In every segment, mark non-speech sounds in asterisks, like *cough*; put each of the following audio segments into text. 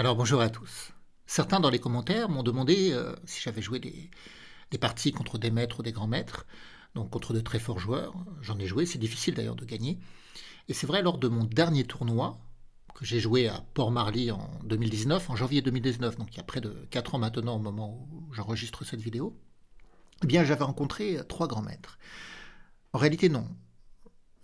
Alors bonjour à tous. Certains dans les commentaires m'ont demandé euh, si j'avais joué des, parties contre des maîtres ou des grands maîtres, donc contre de très forts joueurs. J'en ai joué, c'est difficile d'ailleurs de gagner. Et c'est vrai, lors de mon dernier tournoi, que j'ai joué à Port-Marly en 2019, en janvier 2019, donc il y a près de 4 ans maintenant au moment où j'enregistre cette vidéo, eh bien j'avais rencontré trois grands maîtres. En réalité non,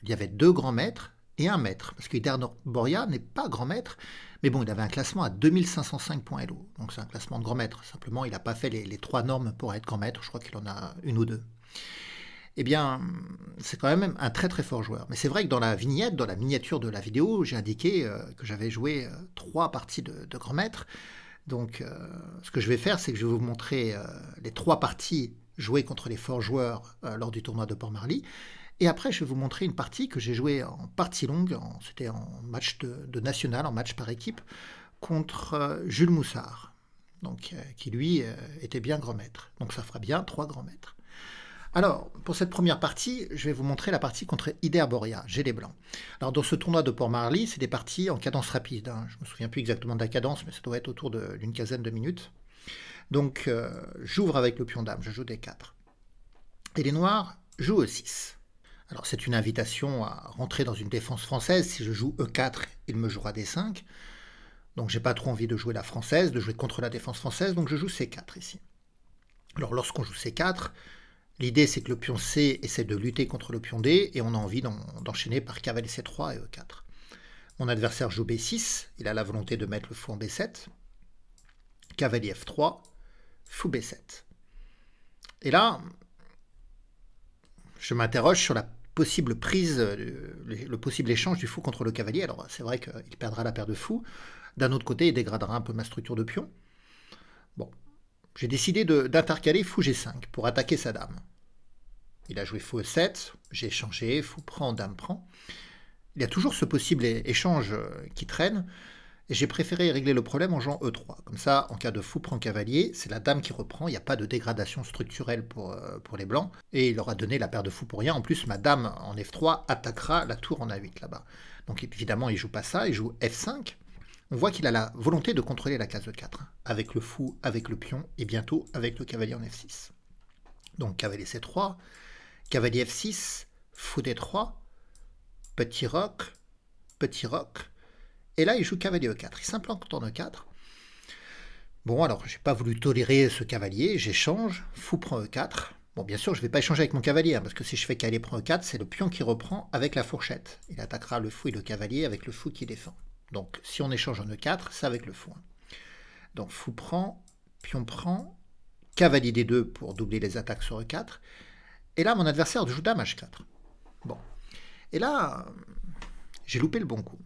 il y avait deux grands maîtres et un maître, parce que Boria n'est pas grand maître, mais bon, il avait un classement à 2505 points Hello, Donc c'est un classement de grand maître. Simplement, il n'a pas fait les, trois normes pour être grand maître. Je crois qu'il en a une ou deux. Eh bien, c'est quand même un très très fort joueur. Mais c'est vrai que dans la vignette, dans la miniature de la vidéo, j'ai indiqué euh, que j'avais joué euh, trois parties de, grand maître. Donc euh, ce que je vais faire, c'est que je vais vous montrer les trois parties jouées contre les forts joueurs lors du tournoi de Port-Marly. Et après, je vais vous montrer une partie que j'ai jouée en partie longue, c'était en match de, national, en match par équipe, contre euh, Jules Moussard, donc, euh, qui lui euh, était bien grand maître. Donc ça fera bien trois grands maîtres. Alors, pour cette première partie, je vais vous montrer la partie contre Ider Boria, j'ai les blancs. Alors, dans ce tournoi de Port-Marly, c'est des parties en cadence rapide. Hein. Je ne me souviens plus exactement de la cadence, mais ça doit être autour d'une quinzaine de minutes. Donc, j'ouvre avec le pion dame, je joue des 4. Et les noirs jouent au 6. Alors c'est une invitation à rentrer dans une défense française. Si je joue E4, il me jouera D5. Donc j'ai pas trop envie de jouer la française, de jouer contre la défense française, donc je joue C4 ici. Alors lorsqu'on joue C4, l'idée c'est que le pion C essaie de lutter contre le pion D, et on a envie d'enchaîner par cavalier C3 et E4. Mon adversaire joue B6, il a la volonté de mettre le fou en B7. Cavalier F3, fou B7. Et là, je m'interroge sur la possible prise, euh, le possible échange du fou contre le cavalier. Alors c'est vrai qu'il perdra la paire de fous. D'un autre côté, il dégradera un peu ma structure de pion. Bon, j'ai décidé d'intercaler fou g5 pour attaquer sa dame. Il a joué fou e7, j'ai échangé, fou prend, dame prend. Il y a toujours ce possible échange euh, qui traîne et j'ai préféré régler le problème en jouant E3. Comme ça, en cas de fou prend cavalier, c'est la dame qui reprend, il n'y a pas de dégradation structurelle pour, euh, pour les blancs, et il aura donné la paire de fous pour rien. En plus, ma dame en F3 attaquera la tour en A8 là-bas. Donc évidemment, il joue pas ça, il joue F5. On voit qu'il a la volonté de contrôler la case de 4, avec le fou, avec le pion, et bientôt avec le cavalier en F6. Donc cavalier C3, cavalier F6, fou D3, petit roc, petit roc, et là, il joue cavalier E4. Il s'implante en E4. Bon, alors, j'ai pas voulu tolérer ce cavalier, j'échange, fou prend E4. Bon, bien sûr, je vais pas échanger avec mon cavalier, hein, parce que si je fais cavalier prend E4, c'est le pion qui reprend avec la fourchette. Il attaquera le fou et le cavalier avec le fou qui défend. Donc, si on échange en E4, c'est avec le fou. Hein. Donc, fou prend, pion prend, cavalier D2 pour doubler les attaques sur E4. Et là, mon adversaire joue dame H4. Bon. Et là, j'ai loupé le bon coup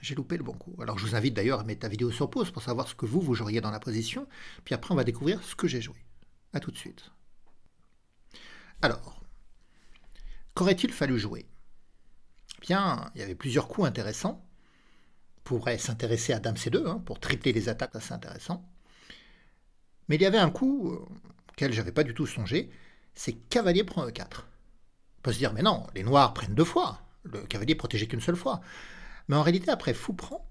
j'ai loupé le bon coup. Alors je vous invite d'ailleurs à mettre la vidéo sur pause pour savoir ce que vous, vous joueriez dans la position, puis après on va découvrir ce que j'ai joué. A tout de suite. Alors, qu'aurait-il fallu jouer Bien, il y avait plusieurs coups intéressants. On pourrait s'intéresser à Dame C2, hein, pour tripler les attaques, assez intéressant. Mais il y avait un coup euh, auquel j'avais pas du tout songé, c'est cavalier prend E4. On peut se dire, mais non, les noirs prennent deux fois, le cavalier protégé qu'une seule fois. Mais en réalité, après fou prend,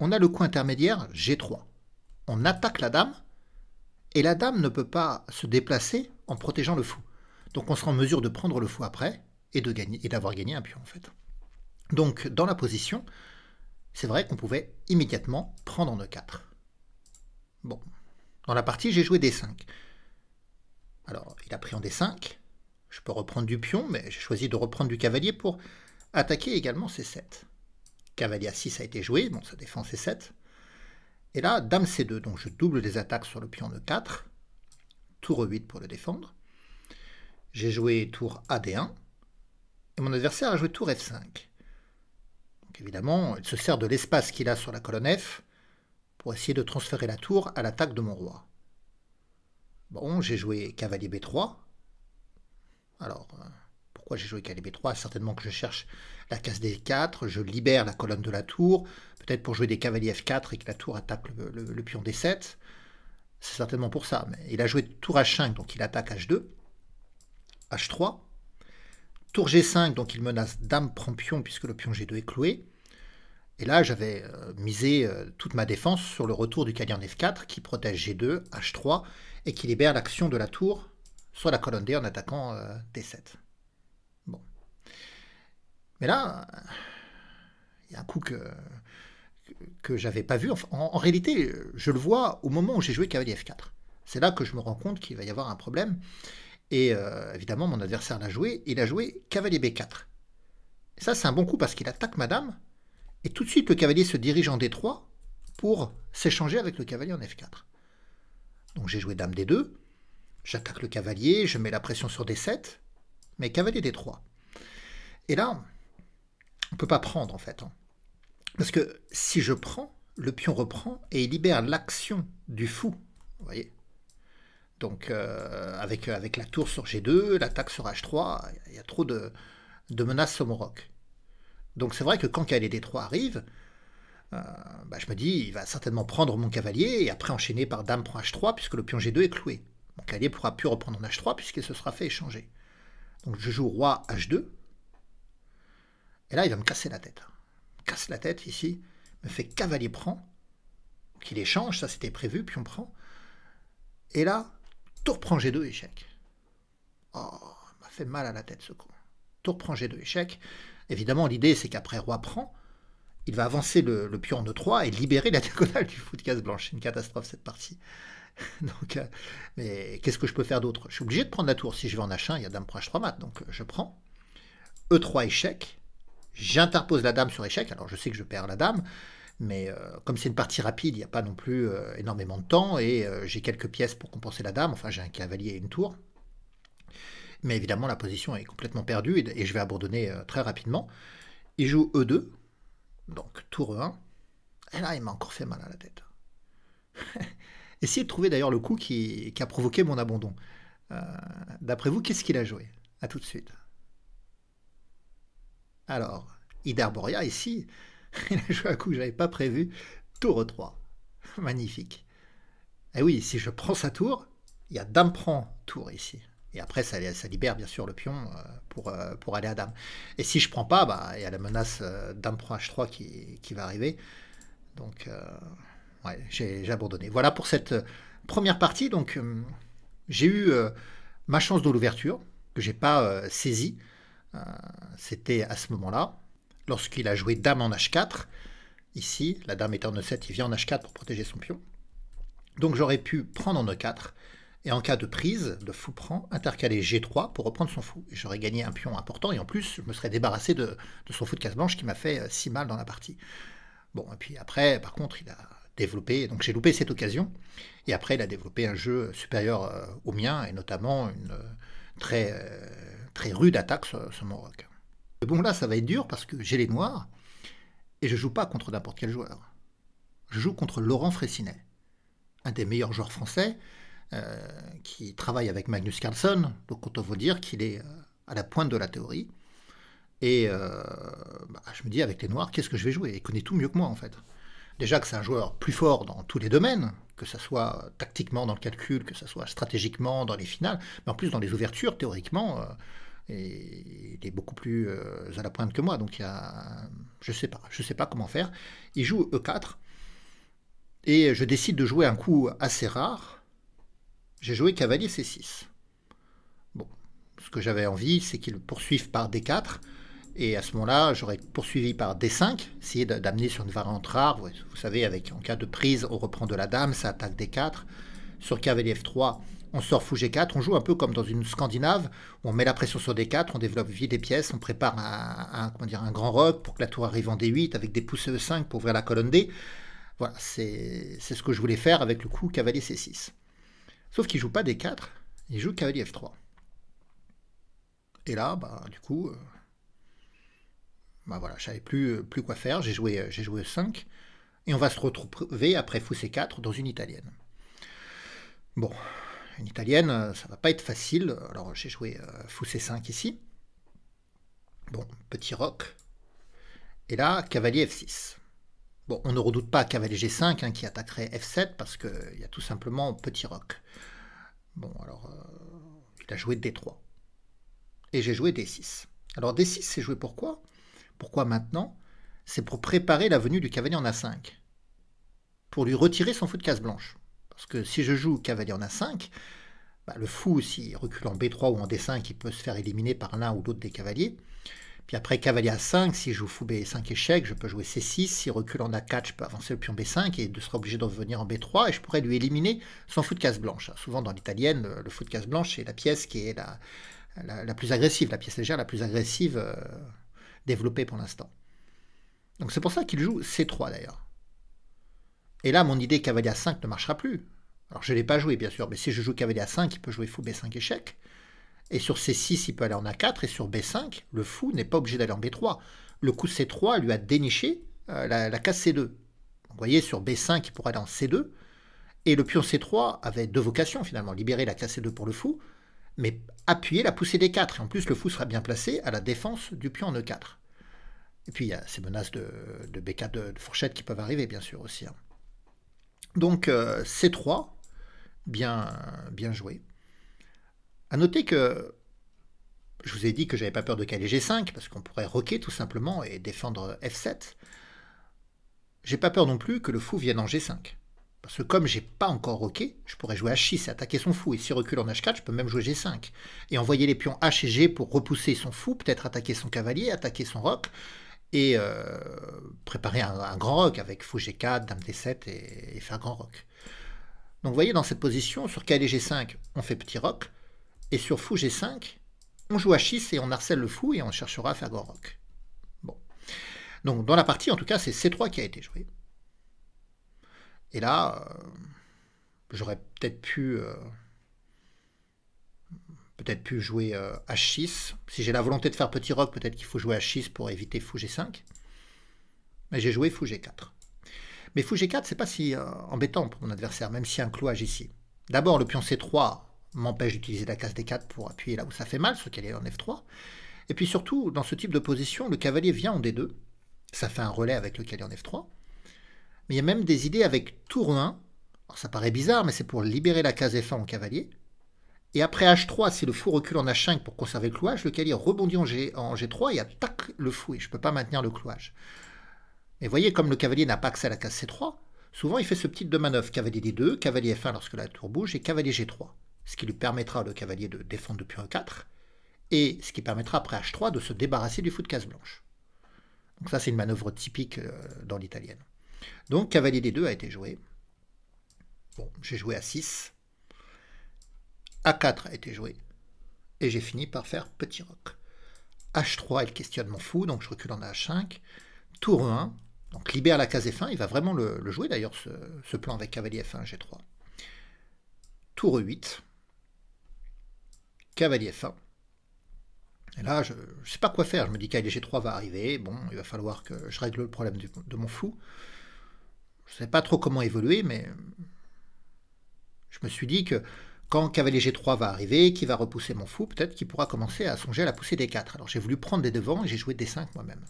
on a le coup intermédiaire G3. On attaque la dame, et la dame ne peut pas se déplacer en protégeant le fou. Donc on sera en mesure de prendre le fou après et de gagner et d'avoir gagné un pion en fait. Donc dans la position, c'est vrai qu'on pouvait immédiatement prendre en E4. Bon, dans la partie, j'ai joué D5. Alors, il a pris en D5. Je peux reprendre du pion, mais j'ai choisi de reprendre du cavalier pour attaquer également C7 cavalier a 6 a été joué, bon sa défense est 7. Et là, dame c2, donc je double les attaques sur le pion de 4, tour e8 pour le défendre. J'ai joué tour ad1, et mon adversaire a joué tour f5. Donc évidemment, il se sert de l'espace qu'il a sur la colonne f pour essayer de transférer la tour à l'attaque de mon roi. Bon, j'ai joué cavalier b3. Alors, euh, pourquoi j'ai joué cavalier b3 Certainement que je cherche casse d 4, je libère la colonne de la tour, peut-être pour jouer des cavaliers F4 et que la tour attaque le, pion D7. C'est certainement pour ça. Mais il a joué tour H5, donc il attaque H2, H3. Tour G5, donc il menace dame prend pion puisque le pion G2 est cloué. Et là, j'avais euh, misé euh, toute ma défense sur le retour du cavalier F4 qui protège G2, H3 et qui libère l'action de la tour sur la colonne D en attaquant euh, D7. Mais là, il y a un coup que que j'avais pas vu. en, réalité, je le vois au moment où j'ai joué cavalier F4. C'est là que je me rends compte qu'il va y avoir un problème. Et euh, évidemment, mon adversaire l'a joué. Il a joué cavalier B4. ça, c'est un bon coup parce qu'il attaque madame. Et tout de suite, le cavalier se dirige en D3 pour s'échanger avec le cavalier en F4. Donc j'ai joué dame D2. J'attaque le cavalier, je mets la pression sur D7. Mais cavalier D3. Et là, on ne peut pas prendre en fait. Hein. Parce que si je prends, le pion reprend et il libère l'action du fou. voyez Donc euh, avec, euh, avec la tour sur G2, l'attaque sur H3, il y a trop de, de menaces au mon Donc c'est vrai que quand Cadet D3 arrive, euh, bah, je me dis, il va certainement prendre mon cavalier et après enchaîner par Dame prend H3 puisque le pion G2 est cloué. Mon cavalier pourra plus reprendre en H3 puisqu'il se sera fait échanger. Donc je joue Roi H2, et là, il va me casser la tête. casse la tête ici, me fait cavalier prend, qu'il échange, ça c'était prévu, puis on prend. Et là, tour prend G2, échec. Oh, m'a fait mal à la tête ce coup. Tour prend G2, échec. Évidemment, l'idée c'est qu'après roi prend, il va avancer le, pion en E3 et libérer la diagonale du fou de case blanche. C'est une catastrophe cette partie. *laughs* donc, euh, mais qu'est-ce que je peux faire d'autre Je suis obligé de prendre la tour. Si je vais en h il y a dame proche 3 mat, donc euh, je prends. E3 échec. J'interpose la dame sur échec. Alors je sais que je perds la dame, mais euh, comme c'est une partie rapide, il n'y a pas non plus euh, énormément de temps et euh, j'ai quelques pièces pour compenser la dame. Enfin, j'ai un cavalier et une tour. Mais évidemment, la position est complètement perdue et, je vais abandonner très rapidement. Il joue E2, donc tour E1. Et là, il m'a encore fait mal à la tête. *laughs* Essayez de trouver d'ailleurs le coup qui, qui, a provoqué mon abandon. D'après vous, qu'est-ce qu'il a joué A tout de suite. Alors, Idarboria, ici, il *laughs* a joué coup que n'avais pas prévu. Tour 3. *laughs* Magnifique. Et eh oui, si je prends sa tour, il y a dame prend tour ici. Et après, ça, libère bien sûr le pion euh, euh, pour, aller à dame. Et si je prends pas, bah, il y a la menace euh, dame prend h3 qui, va arriver. Donc, j'ai abandonné. Voilà pour cette première partie. Donc, j'ai eu ma chance de l'ouverture que j'ai pas saisie. Euh, c'était à ce moment-là, lorsqu'il a joué dame en h4. Ici, la dame étant en e7, il vient en h4 pour protéger son pion. Donc j'aurais pu prendre en e4, et en cas de prise, de fou prend, intercaler g3 pour reprendre son fou. j'aurais gagné un pion important, et en plus, je me serais débarrassé de, de son fou de casse blanche qui m'a fait euh, si mal dans la partie. Bon, et puis après, par contre, il a développé, donc j'ai loupé cette occasion, et après, il a développé un jeu supérieur euh, au mien, et notamment une très, euh, très rude attaque ce Maroc. Mais bon, là, ça va être dur parce que j'ai les noirs et je joue pas contre n'importe quel joueur. Je joue contre Laurent Fressinet, un des meilleurs joueurs français euh, qui travaille avec Magnus Carlsen. Donc, autant vous dire qu'il est euh, à la pointe de la théorie. Et bah, je me dis, avec les noirs, qu'est-ce que je vais jouer Il connaît tout mieux que moi, en fait. Déjà que c'est un joueur plus fort dans tous les domaines, que ce soit tactiquement dans le calcul, que ce soit stratégiquement dans les finales, mais en plus dans les ouvertures, théoriquement, euh, il est beaucoup plus euh, à la pointe que moi. Donc il y a, je sais pas, je sais pas comment faire. Il joue E4 et je décide de jouer un coup assez rare. J'ai joué cavalier C6. Bon, ce que j'avais envie, c'est qu'il poursuive par D4 et à ce moment-là, j'aurais poursuivi par D5, essayer d'amener sur une variante rare. Vous, savez, avec en cas de prise, on reprend de la dame, ça attaque D4. Sur cavalier F3, on sort fou G4. On joue un peu comme dans une Scandinave, on met la pression sur D4, on développe vite des pièces, on prépare un, comment dire, un grand rock pour que la tour arrive en D8 avec des poussées E5 pour ouvrir la colonne D. Voilà, c'est ce que je voulais faire avec le coup cavalier C6. Sauf qu'il joue pas D4, il joue cavalier F3. Et là, bah, du coup, euh, bah voilà, je savais plus, euh, plus quoi faire, j'ai joué, euh, j'ai joué 5, et on va se retrouver après fou C4 dans une italienne. Bon, une italienne, euh, ça va pas être facile, alors j'ai joué fou C5 ici, bon, petit roc, et là, cavalier F6. Bon, on ne redoute pas cavalier G5 hein, qui attaquerait F7 parce qu'il y a tout simplement petit roc. Bon, alors, il a joué D3. Et j'ai joué D6. Alors D6, c'est joué pourquoi pourquoi maintenant C'est pour préparer la venue du cavalier en A5. Pour lui retirer son fou de casse blanche. Parce que si je joue cavalier en A5, bah, le fou, s'il recule en B3 ou en D5, il peut se faire éliminer par l'un ou l'autre des cavaliers. Puis après cavalier A5, si je joue fou B5 échec, je peux jouer C6. S'il recule en A4, je peux avancer le pion B5 et il sera obligé de revenir en B3 et je pourrais lui éliminer son fou de casse blanche. Souvent dans l'italienne, euh, le fou de casse blanche, est la pièce qui est la, la, plus agressive, la pièce légère la plus agressive. Euh, développé pour l'instant. Donc c'est pour ça qu'il joue C3 d'ailleurs. Et là, mon idée cavalier à 5 ne marchera plus. Alors je ne l'ai pas joué bien sûr, mais si je joue cavalier à 5, il peut jouer fou B5 échec. Et sur C6, il peut aller en A4, et sur B5, le fou n'est pas obligé d'aller en B3. Le coup C3 lui a déniché euh, la, la, case C2. vous voyez, sur B5, il pourrait aller en C2. Et le pion C3 avait deux vocations finalement, libérer la case C2 pour le fou, mais appuyer la poussée des 4. Et en plus, le fou sera bien placé à la défense du pion en E4. Et puis, il y a ces menaces de, de B4 de, fourchette qui peuvent arriver, bien sûr, aussi. Hein. Donc, euh, C3, bien, bien joué. À noter que je vous ai dit que j'avais pas peur de caler G5, parce qu'on pourrait roquer tout simplement et défendre F7. J'ai pas peur non plus que le fou vienne en G5. Parce que comme j'ai pas encore roqué, je pourrais jouer H6 et attaquer son fou. Et s'il recule en H4, je peux même jouer G5. Et envoyer les pions H et G pour repousser son fou, peut-être attaquer son cavalier, attaquer son roc, et euh, préparer un, grand roc avec fou G4, dame D7 et, faire grand roc. Donc vous voyez, dans cette position, sur Kl et G5, on fait petit roc. Et sur fou G5, on joue H6 et on harcèle le fou et on cherchera à faire grand roc. Bon. Donc dans la partie, en tout cas, c'est C3 qui a été joué. Et là, euh, j'aurais peut-être pu, euh, peut-être pu jouer H6. Euh, si j'ai la volonté de faire petit rock, peut-être qu'il faut jouer H6 pour éviter fou 5 Mais j'ai joué fou 4 Mais fou G4, c'est pas si embêtant pour mon adversaire, même si un clouage ici. D'abord, le pion C3 m'empêche d'utiliser la case D4 pour appuyer là où ça fait mal, ce qu'elle est en F3. Et puis surtout, dans ce type de position, le cavalier vient en D2. Ça fait un relais avec le cavalier en F3. Mais il y a même des idées avec tour E1. Alors, ça paraît bizarre, mais c'est pour libérer la case F1 en cavalier. Et après H3, si le fou recule en H5 pour conserver le clouage. Le cavalier rebondit en, G, 3 et attaque le fou. Et je ne peux pas maintenir le clouage. Mais voyez, comme le cavalier n'a pas accès à la case C3, souvent il fait ce petit de manœuvre. Cavalier D2, cavalier F1 lorsque la tour bouge et cavalier G3. Ce qui lui permettra, le cavalier, de défendre depuis E4. Et ce qui permettra après H3 de se débarrasser du fou de case blanche. Donc ça, c'est une manœuvre typique euh, dans l'italienne. Donc cavalier d2 a été joué. Bon, j'ai joué à 6. A4 a été joué. Et j'ai fini par faire petit rock. H3 il questionne mon fou, donc je recule en a 5 Tour 1, donc libère la case F1, il va vraiment le, jouer d'ailleurs ce, plan avec cavalier F1, G3. Tour 8, cavalier F1. Et là, je ne sais pas quoi faire, je me dis g 3 va arriver, bon, il va falloir que je règle le problème de mon fou je ne sais pas trop comment évoluer, mais je me suis dit que quand cavalier G3 va arriver, qui va repousser mon fou, peut-être qu'il pourra commencer à songer à la poussée d 4. Alors j'ai voulu prendre des devants et j'ai joué D5 moi-même.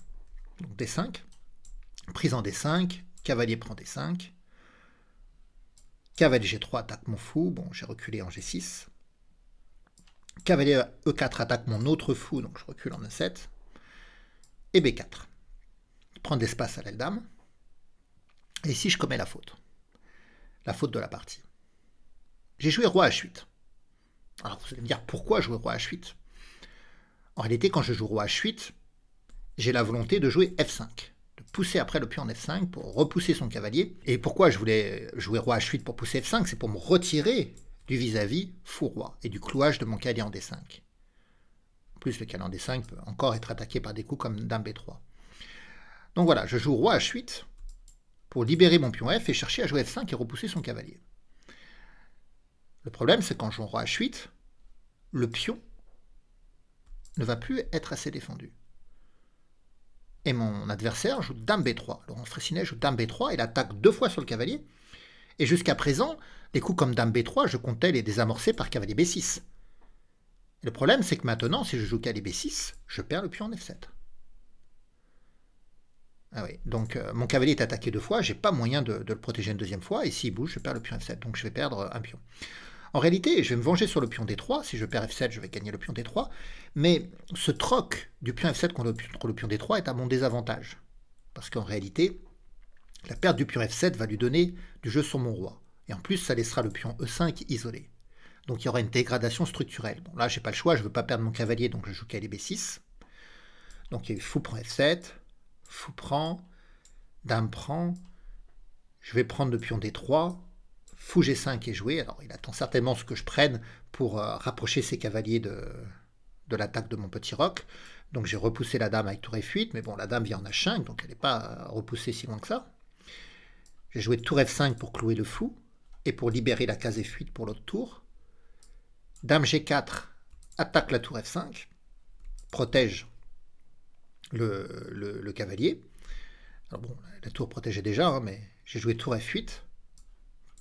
Donc D5, prise en D5, cavalier prend D5, cavalier G3 attaque mon fou, bon j'ai reculé en G6, cavalier E4 attaque mon autre fou, donc je recule en E7, et B4. Prendre l'espace à l'aile d'âme. Et si je commets la faute La faute de la partie. J'ai joué roi h8. Alors vous allez me dire pourquoi jouer roi h8 En réalité, quand je joue roi h8, j'ai la volonté de jouer f5, de pousser après le pion en f5 pour repousser son cavalier. Et pourquoi je voulais jouer roi h8 pour pousser f5 C'est pour me retirer du vis-à-vis fou roi et du clouage de mon cavalier en d5. En plus, le cavalier en d5 peut encore être attaqué par des coups comme dame b3. Donc voilà, je joue roi h8 pour libérer mon pion F et chercher à jouer F5 et repousser son cavalier. Le problème, c'est quand en roi H8, le pion ne va plus être assez défendu. Et mon adversaire joue dame B3. Laurent Fressinet joue dame B3, et l'attaque deux fois sur le cavalier. Et jusqu'à présent, des coups comme dame B3, je comptais les désamorcer par cavalier B6. le problème, c'est que maintenant, si je joue cavalier B6, je perds le pion en F7. Ah oui, donc euh, mon cavalier est attaqué deux fois, j'ai pas moyen de, le protéger une deuxième fois, et s'il bouge, je perds le pion F7, donc je vais perdre euh, un pion. En réalité, je vais me venger sur le pion D3, si je perds F7, je vais gagner le pion D3, mais ce troc du pion F7 contre le pion D3 est à mon désavantage, parce qu'en réalité, la perte du pion F7 va lui donner du jeu sur mon roi, et en plus, ça laissera le pion E5 isolé. Donc il y aura une dégradation structurelle. Bon, là, j'ai pas le choix, je veux pas perdre mon cavalier, donc je joue cavalier B6. Donc il faut prendre fou F7, fou prend, dame prend, je vais prendre le pion d3, fou g5 est joué. Alors il attend certainement ce que je prenne pour euh, rapprocher ses cavaliers de, de l'attaque de mon petit roc. Donc j'ai repoussé la dame avec tour f8, mais bon, la dame vient en h5, donc elle n'est pas euh, repoussée si loin que ça. J'ai joué tour f5 pour clouer le fou, et pour libérer la case f8 pour l'autre tour. Dame g4 attaque la tour f5, protège le, cavalier. Alors bon, la tour protégeait déjà, hein, mais j'ai joué tour F8.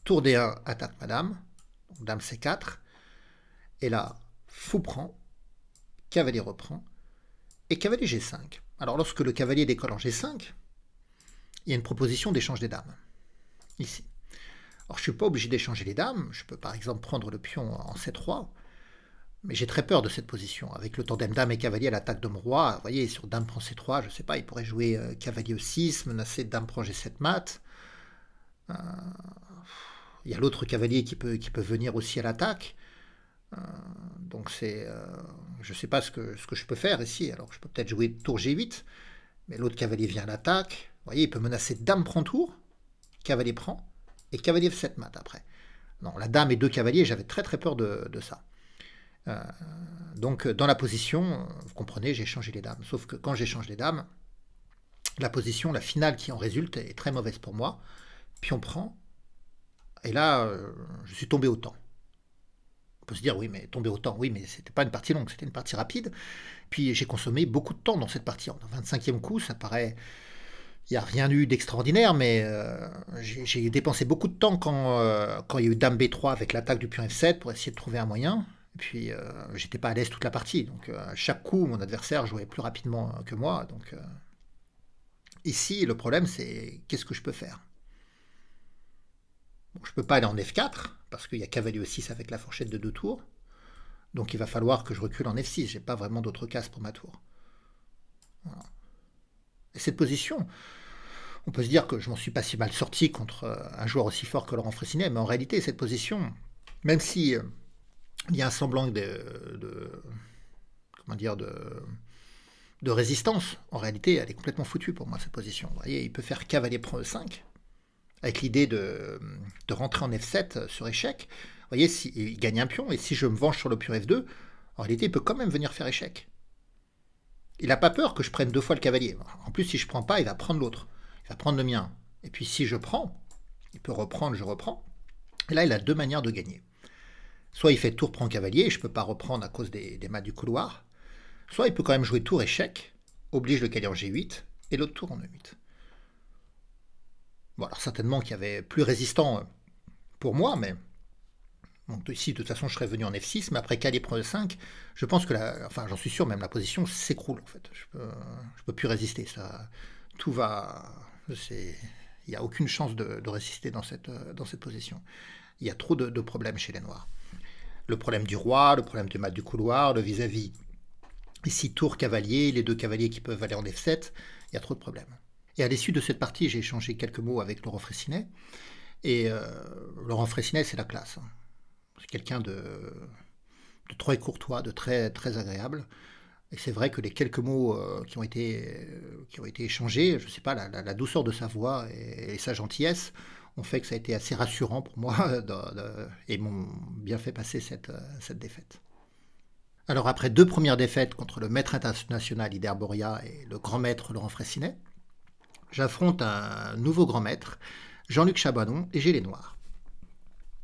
Tour D1, attaque madame. Donc dame C4. Et là, fou prend. Cavalier reprend. Et cavalier G5. Alors lorsque le cavalier décolle en G5, il y a une proposition d'échange des dames. Ici. Alors je ne suis pas obligé d'échanger les dames. Je peux par exemple prendre le pion en C3 mais j'ai très peur de cette position. Avec le tandem dame et cavalier à l'attaque de mon roi, vous voyez, sur dame prend c3, je sais pas, il pourrait jouer euh, cavalier 6, menacer dame prend g7 mat. Euh, il y a l'autre cavalier qui peut, qui peut venir aussi à l'attaque. Euh, donc c'est, je sais pas ce que, ce que je peux faire ici. Alors je peux peut-être jouer tour g8, mais l'autre cavalier vient à l'attaque. Vous voyez, il peut menacer dame prend tour, cavalier prend, et cavalier f7 mat après. Non, la dame et deux cavaliers, j'avais très très peur de ça. Euh, donc dans la position, euh, vous comprenez, j'ai changé les dames. Sauf que quand j'échange les dames, la position, la finale qui en résulte est très mauvaise pour moi. Puis on prend, et là, euh, je suis tombé au temps. On peut se dire, oui, mais tombé au temps, oui, mais c'était pas une partie longue, c'était une partie rapide. Puis j'ai consommé beaucoup de temps dans cette partie. En 25e coup, ça paraît il n'y a rien eu d'extraordinaire, mais j'ai dépensé beaucoup de temps quand, quand il y a eu Dame B3 avec l'attaque du pion F7 pour essayer de trouver un moyen. Et puis, euh, j'étais pas à l'aise toute la partie. Donc, euh, à chaque coup, mon adversaire jouait plus rapidement que moi. Donc, euh, ici, le problème, c'est qu'est-ce que je peux faire bon, Je peux pas aller en F4, parce qu'il y a cavalier 6 avec la fourchette de deux tours. Donc, il va falloir que je recule en F6. J'ai pas vraiment d'autres cases pour ma tour. Et cette position, on peut se dire que je m'en suis pas si mal sorti contre un joueur aussi fort que Laurent Fressinet, mais en réalité, cette position, même si il y a un semblant de, comment dire de, de résistance. En réalité, elle est complètement foutue pour moi cette position. Vous voyez, il peut faire cavalier 5 avec l'idée de, rentrer en F7 sur échec. Vous voyez, il gagne un pion et si je me venge sur le pion F2, en réalité, il peut quand même venir faire échec. Il n'a pas peur que je prenne deux fois le cavalier. En plus, si je ne prends pas, il va prendre l'autre. Il va prendre le mien. Et puis si je prends, il peut reprendre, je reprends. Et là, il a deux manières de gagner. Soit il fait tour, prend cavalier, je ne peux pas reprendre à cause des, des, du couloir. Soit il peut quand même jouer tour échec, oblige le cavalier en G8 et l'autre tour en E8. Bon, alors certainement qu'il y avait plus résistant euh, pour moi, mais ici, de toute façon, je serais venu en F6, mais après cavalier prend E5, je pense que la, enfin, j'en suis sûr, même la position s'écroule en fait. Je peux, je peux plus résister. Ça, tout va, il n'y a aucune chance de, résister dans cette, euh, dans cette position. Il y a trop de problèmes chez les Noirs le problème du roi, le problème du mat du couloir, le vis-à-vis. des six tours cavaliers, les deux cavaliers qui peuvent aller en F7, il y a trop de problèmes. Et à l'issue de cette partie, j'ai échangé quelques mots avec Laurent Fressinet. Et euh, Laurent Fressinet, c'est la classe. Hein. C'est quelqu'un de, très courtois, de très, très agréable. Et c'est vrai que les quelques mots euh, qui, ont été, euh, qui ont été échangés, je ne sais pas, la, douceur de sa voix et sa gentillesse, ont fait que ça a été assez rassurant pour moi *laughs* et m'ont bien fait passer euh, cette, défaite. Alors après deux premières défaites contre le maître international Ider Boria et le grand maître Laurent Fraissinet, j'affronte un nouveau grand maître, Jean-Luc Chabanon, et j'ai les noirs.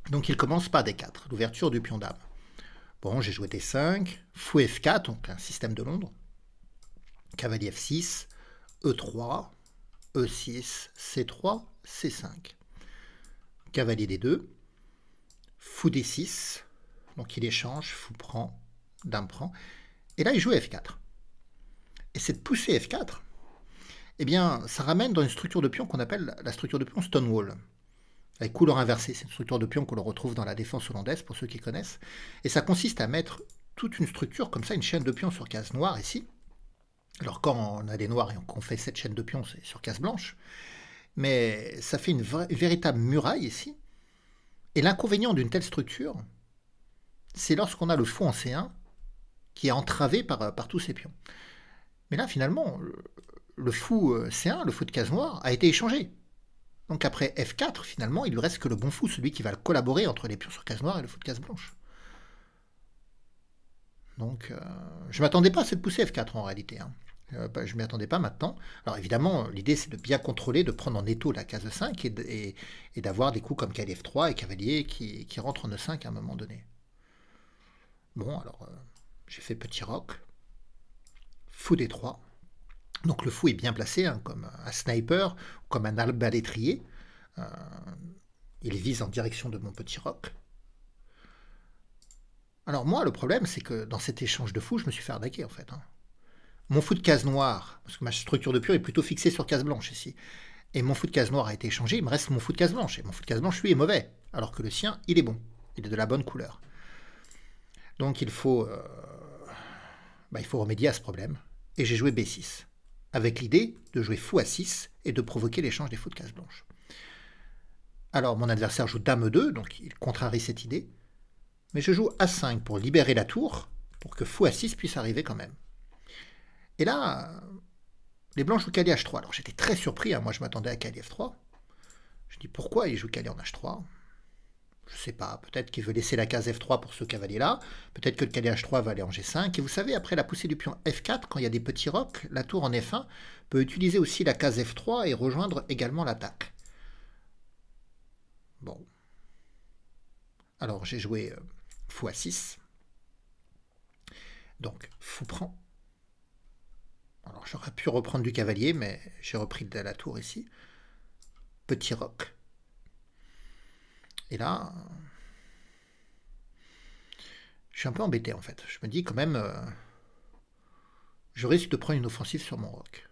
Donc il commence par D4, l'ouverture du pion d'âme. Bon, j'ai joué D5, fou F4, donc un système de Londres, cavalier F6, E3, E6, C3, C5 cavalier d2, fou d6, donc il échange, fou prend, dame prend, et là il joue f4. Et cette poussée f4, eh bien, ça ramène dans une structure de pion qu'on appelle la structure de pion Stonewall, avec couleur inversée. C'est une structure de pion qu'on retrouve dans la défense hollandaise, pour ceux qui connaissent. Et ça consiste à mettre toute une structure, comme ça, une chaîne de pions sur case noire ici. Alors quand on a des noirs et qu'on fait cette chaîne de pions, sur case blanche mais ça fait une, véritable muraille ici. Et l'inconvénient d'une telle structure, c'est lorsqu'on a le fou en C1 qui est entravé par, tous ces pions. Mais là, finalement, le, fou euh, C1, le fou de case noire, a été échangé. Donc après F4, finalement, il lui reste que le bon fou, celui qui va collaborer entre les pions sur case noire et le fou de case blanche. Donc, euh, je ne m'attendais pas à cette poussée F4 en réalité. Hein. Euh, bah, je ne m'y attendais pas maintenant. Alors évidemment, euh, l'idée c'est de bien contrôler, de prendre en étau la case 5 et, d'avoir des coups comme kdf 3 et cavalier qui, rentrent en E5 à un moment donné. Bon, alors euh, j'ai fait petit roc, fou des 3. Donc le fou est bien placé, hein, comme un sniper, comme un arbalétrier. il vise en direction de mon petit roc. Alors moi, le problème, c'est que dans cet échange de fous, je me suis fait arnaquer en fait. Hein. Mon fou de case noire, parce que ma structure de pure est plutôt fixée sur case blanche ici. Et mon fou de case noire a été échangé, il me reste mon fou de case blanche. Et mon fou de case blanche, lui, est mauvais, alors que le sien, il est bon. Il est de la bonne couleur. Donc il faut, euh, bah, il faut remédier à ce problème. Et j'ai joué B6, avec l'idée de jouer fou à 6 et de provoquer l'échange des fous de case blanche. Alors mon adversaire joue dame 2, donc il contrarie cette idée. Mais je joue A5 pour libérer la tour, pour que fou à 6 puisse arriver quand même. Et là, euh, les blancs jouent Kali H3. Alors j'étais très surpris, hein. moi je m'attendais à Kali F3. Je dis pourquoi il joue Kali en H3 Je ne sais pas, peut-être qu'il veut laisser la case F3 pour ce cavalier-là, peut-être que le Kali H3 va aller en G5. Et vous savez, après la poussée du pion F4, quand il y a des petits rocs, la tour en F1 peut utiliser aussi la case F3 et rejoindre également l'attaque. Bon. Alors j'ai joué fou à 6. Donc fou prend alors j'aurais pu reprendre du cavalier, mais j'ai repris de la tour ici. Petit roc. Et là, je suis un peu embêté en fait. Je me dis quand même, euh, je risque de prendre une offensive sur mon roc.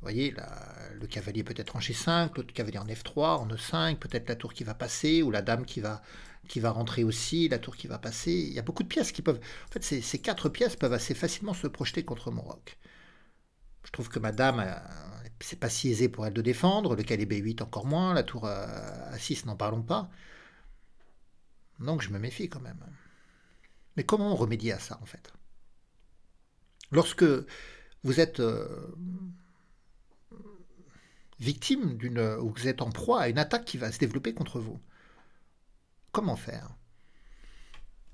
Vous voyez, le cavalier peut-être en G5, l'autre cavalier en F3, en E5, peut-être la tour qui va passer ou la dame qui va qui va rentrer aussi, la tour qui va passer. Il y a beaucoup de pièces qui peuvent. En fait, ces, quatre pièces peuvent assez facilement se projeter contre mon roc. Je trouve que Madame, euh, c'est pas si aisé pour elle de défendre. Le calais B8 encore moins. La tour euh, A6, n'en parlons pas. Donc je me méfie quand même. Mais comment on remédie à ça en fait Lorsque vous êtes euh, victime d'une. ou que vous êtes en proie à une attaque qui va se développer contre vous, comment faire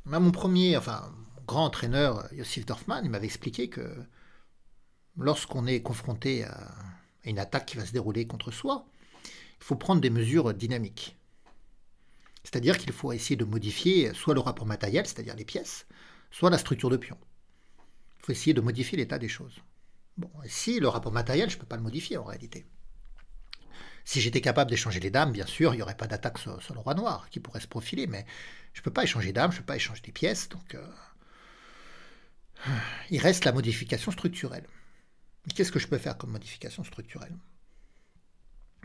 Mon premier, enfin, grand entraîneur, Yossif Dorfman, il m'avait expliqué que lorsqu'on est confronté à une attaque qui va se dérouler contre soi, il faut prendre des mesures dynamiques. C'est-à-dire qu'il faut essayer de modifier soit le rapport matériel, c'est-à-dire les pièces, soit la structure de pion. Il faut essayer de modifier l'état des choses. Bon, si le rapport matériel, je ne peux pas le modifier en réalité. Si j'étais capable d'échanger les dames, bien sûr, il n'y aurait pas d'attaque sur, le roi noir qui pourrait se profiler, mais je ne peux pas échanger dames, je ne peux pas échanger des pièces, donc euh, il reste la modification structurelle. Qu'est-ce que je peux faire comme modification structurelle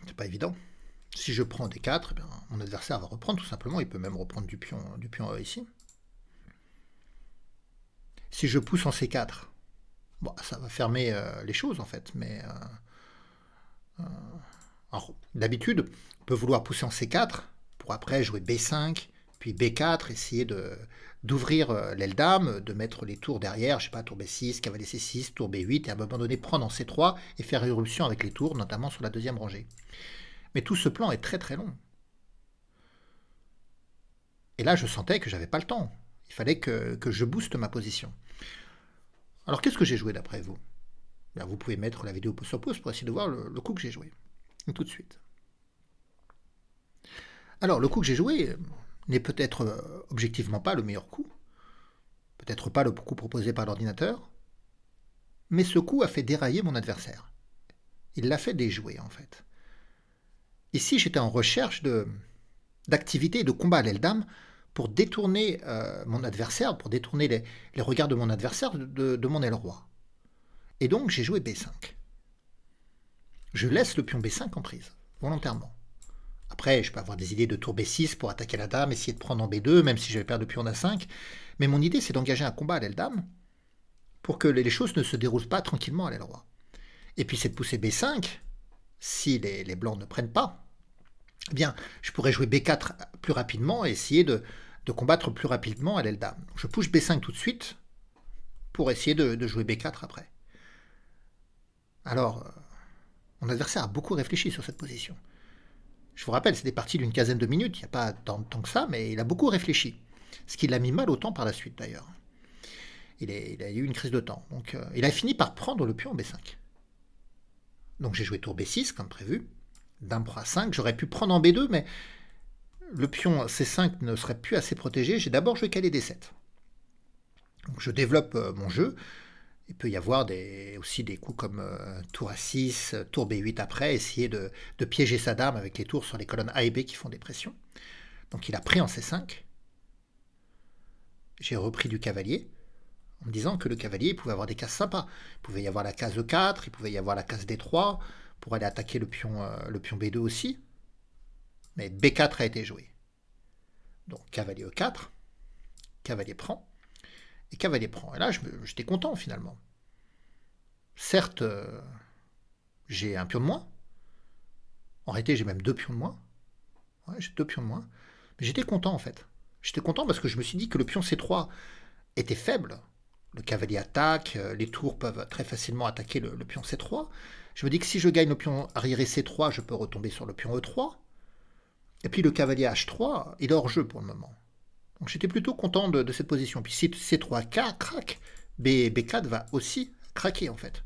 C'est pas évident. Si je prends des 4, eh mon adversaire va reprendre tout simplement, il peut même reprendre du pion, du pion ici. Si je pousse en C4, ça va fermer euh, les choses en fait, mais... Euh, D'habitude, on peut vouloir pousser en C4 pour après jouer B5, puis B4, essayer de d'ouvrir euh, l'aile dame, de mettre les tours derrière, je sais pas, tour B6, cavalier C6, tour B8, et à un moment donné prendre en C3 et faire éruption avec les tours, notamment sur la deuxième rangée. Mais tout ce plan est très très long. Et là, je sentais que j'avais pas le temps. Il fallait que, je booste ma position. Alors, qu'est-ce que j'ai joué d'après vous ben, Vous pouvez mettre la vidéo pause sur pause pour essayer de voir le coup que j'ai joué tout de suite. Alors, le coup que j'ai joué n'est peut-être euh, objectivement pas le meilleur coup, peut-être pas le coup proposé par l'ordinateur, mais ce coup a fait dérailler mon adversaire. Il l'a fait déjouer, en fait. Ici, j'étais en recherche de d'activité de combat à l'aile d'âme pour détourner euh, mon adversaire, pour détourner les, regards de mon adversaire de, mon aile roi. Et donc, j'ai joué B5 je laisse le pion B5 en prise, volontairement. Après, je peux avoir des idées de tour B6 pour attaquer la dame, essayer de prendre en B2, même si je vais perdre le pion A5. Mais mon idée, c'est d'engager un combat à l'aile dame pour que les choses ne se déroulent pas tranquillement à l'aile roi. Et puis, c'est de pousser B5, si les, blancs ne prennent pas. Eh bien, je pourrais jouer B4 plus rapidement et essayer de, combattre plus rapidement à l'aile dame. Je pousse B5 tout de suite pour essayer de, de jouer B4 après. Alors, euh, mon adversaire a beaucoup réfléchi sur cette position. Je vous rappelle, c'était parti d'une quinzaine de minutes, il n'y a pas tant, de temps que ça, mais il a beaucoup réfléchi. Ce qui l'a mis mal au temps par la suite d'ailleurs. Il, a eu une crise de temps. Donc, euh, il a fini par prendre le pion en B5. Donc j'ai joué tour B6 comme prévu. D'un à 5, j'aurais pu prendre en B2, mais le pion C5 ne serait plus assez protégé. J'ai d'abord joué calé D7. je développe euh, mon jeu il peut y avoir aussi des coups comme euh, tour A6, euh, tour B8 après, essayer de, piéger sa dame avec les tours sur les colonnes A et B qui font des pressions. Donc il a pris en C5. J'ai repris du cavalier en me disant que le cavalier pouvait avoir des cases sympas. Il pouvait y avoir la case E4, il pouvait y avoir la case D3 pour aller attaquer le pion, euh, le pion B2 aussi. Mais B4 a été joué. Donc cavalier E4, cavalier prend, et Cavalier prend. Et là, j'étais content finalement. Certes, euh, j'ai un pion de moins. En réalité, j'ai même deux pions de moins. Ouais, j'ai deux pions de moins. Mais j'étais content en fait. J'étais content parce que je me suis dit que le pion C3 était faible. Le cavalier attaque, euh, les tours peuvent très facilement attaquer le, pion C3. Je me dis que si je gagne le pion arriéré C3, je peux retomber sur le pion E3. Et puis le cavalier H3, est hors jeu pour le moment. Donc j'étais plutôt content de, cette position. Puis si C3K craque, B, 4 va aussi craquer en fait.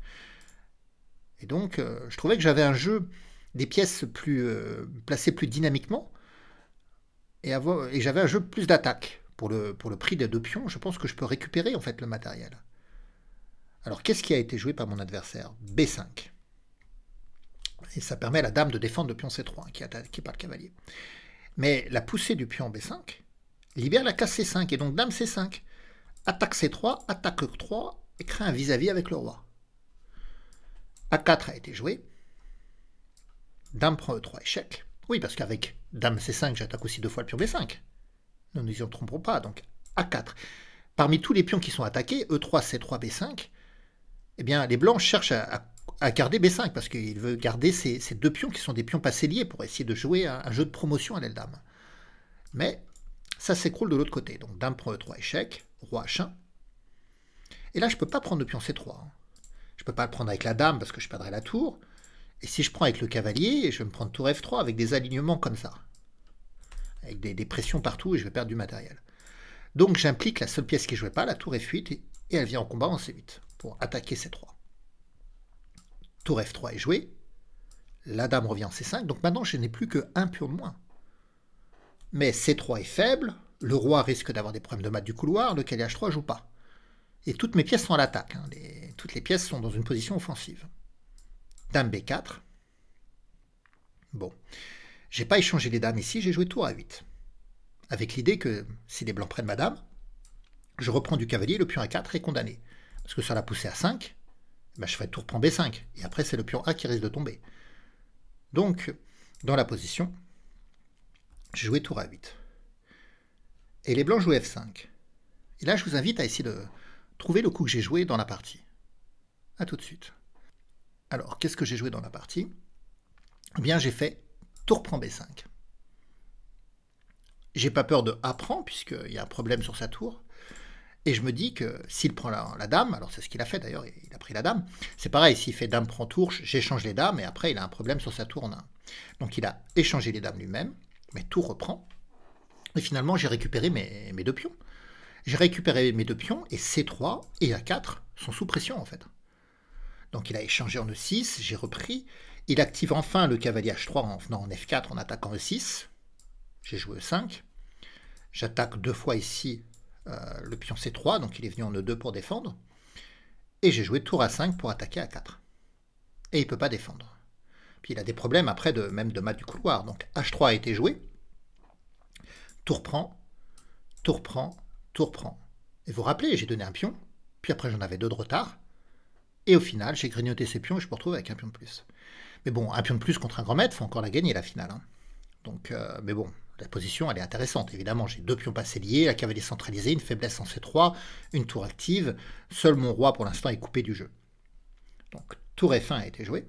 Et donc euh, je trouvais que j'avais un jeu des pièces plus euh, placées plus dynamiquement et, j'avais un jeu plus d'attaque. Pour le, pour le prix des deux pions, je pense que je peux récupérer en fait le matériel. Alors qu'est-ce qui a été joué par mon adversaire B5. Et ça permet à la dame de défendre le pion C3 qui est attaqué par le cavalier. Mais la poussée du pion B5 libère la casse C5 et donc dame C5. Attaque C3, attaque E3 et crée un vis-à-vis avec le roi. A4 a été joué. Dame prend E3, échec. Oui, parce qu'avec dame C5, j'attaque aussi deux fois le pion B5. nous Ne nous y en trompons pas, donc A4. Parmi tous les pions qui sont attaqués, E3, C3, B5, eh bien, les blancs cherchent à, garder B5 parce qu'ils veulent garder ces, deux pions qui sont des pions passés liés pour essayer de jouer un, un jeu de promotion à l'aile dame. Mais ça s'écroule de l'autre côté. Donc dame prend e3 échec, roi h1. Et là, je ne peux pas prendre le pion c3. Hein. Je ne peux pas le prendre avec la dame parce que je perdrai la tour. Et si je prends avec le cavalier, je vais me prendre tour f3 avec des alignements comme ça. Avec des, pressions partout et je vais perdre du matériel. Donc j'implique la seule pièce qui ne jouait pas, la tour f8, et, elle vient en combat en c8 pour attaquer c3. Tour f3 est joué. La dame revient en c5. Donc maintenant, je n'ai plus qu'un pion de moins. Mais C3 est faible, le roi risque d'avoir des problèmes de mat du couloir, lequel H3 joue pas. Et toutes mes pièces sont à l'attaque, hein. toutes les pièces sont dans une position offensive. Dame B4. Bon. J'ai pas échangé les dames ici, j'ai joué tour a 8. Avec l'idée que si les blancs prennent ma dame, je reprends du cavalier, le pion A4 est condamné. Parce que ça l'a poussé à 5, bah, je ferai tour prend B5. Et après, c'est le pion A qui risque de tomber. Donc, dans la position, j'ai joué tour à 8. Et les blancs jouent F5. Et là, je vous invite à essayer de trouver le coup que j'ai joué dans la partie. A tout de suite. Alors, qu'est-ce que j'ai joué dans la partie Eh bien, j'ai fait tour prend B5. J'ai pas peur de A prend, puisqu'il y a un problème sur sa tour. Et je me dis que s'il prend la, la, dame, alors c'est ce qu'il a fait d'ailleurs, il a pris la dame, c'est pareil, s'il fait dame prend tour, j'échange les dames, et après il a un problème sur sa tour en 1. Donc il a échangé les dames lui-même, mais tout reprend. Et finalement, j'ai récupéré mes, deux pions. J'ai récupéré mes deux pions et C3 et A4 sont sous pression en fait. Donc il a échangé en E6, j'ai repris. Il active enfin le cavalier H3 en venant en F4 en attaquant E6. J'ai joué E5. J'attaque deux fois ici euh, le pion C3, donc il est venu en E2 pour défendre. Et j'ai joué tour A5 pour attaquer A4. Et il ne peut pas défendre. Puis il a des problèmes après de, même de mat du couloir. Donc H3 a été joué. Tour prend, tour prend, tour prend. Et vous vous rappelez, j'ai donné un pion, puis après j'en avais deux de retard. Et au final, j'ai grignoté ces pions et je me retrouve avec un pion de plus. Mais bon, un pion de plus contre un grand maître, faut encore la gagner la finale. Hein. Donc, euh, mais bon, la position, elle est intéressante. Évidemment, j'ai deux pions passés liés, la cavalerie centralisée, une faiblesse en C3, une tour active. Seul mon roi, pour l'instant, est coupé du jeu. Donc, tour F1 a été joué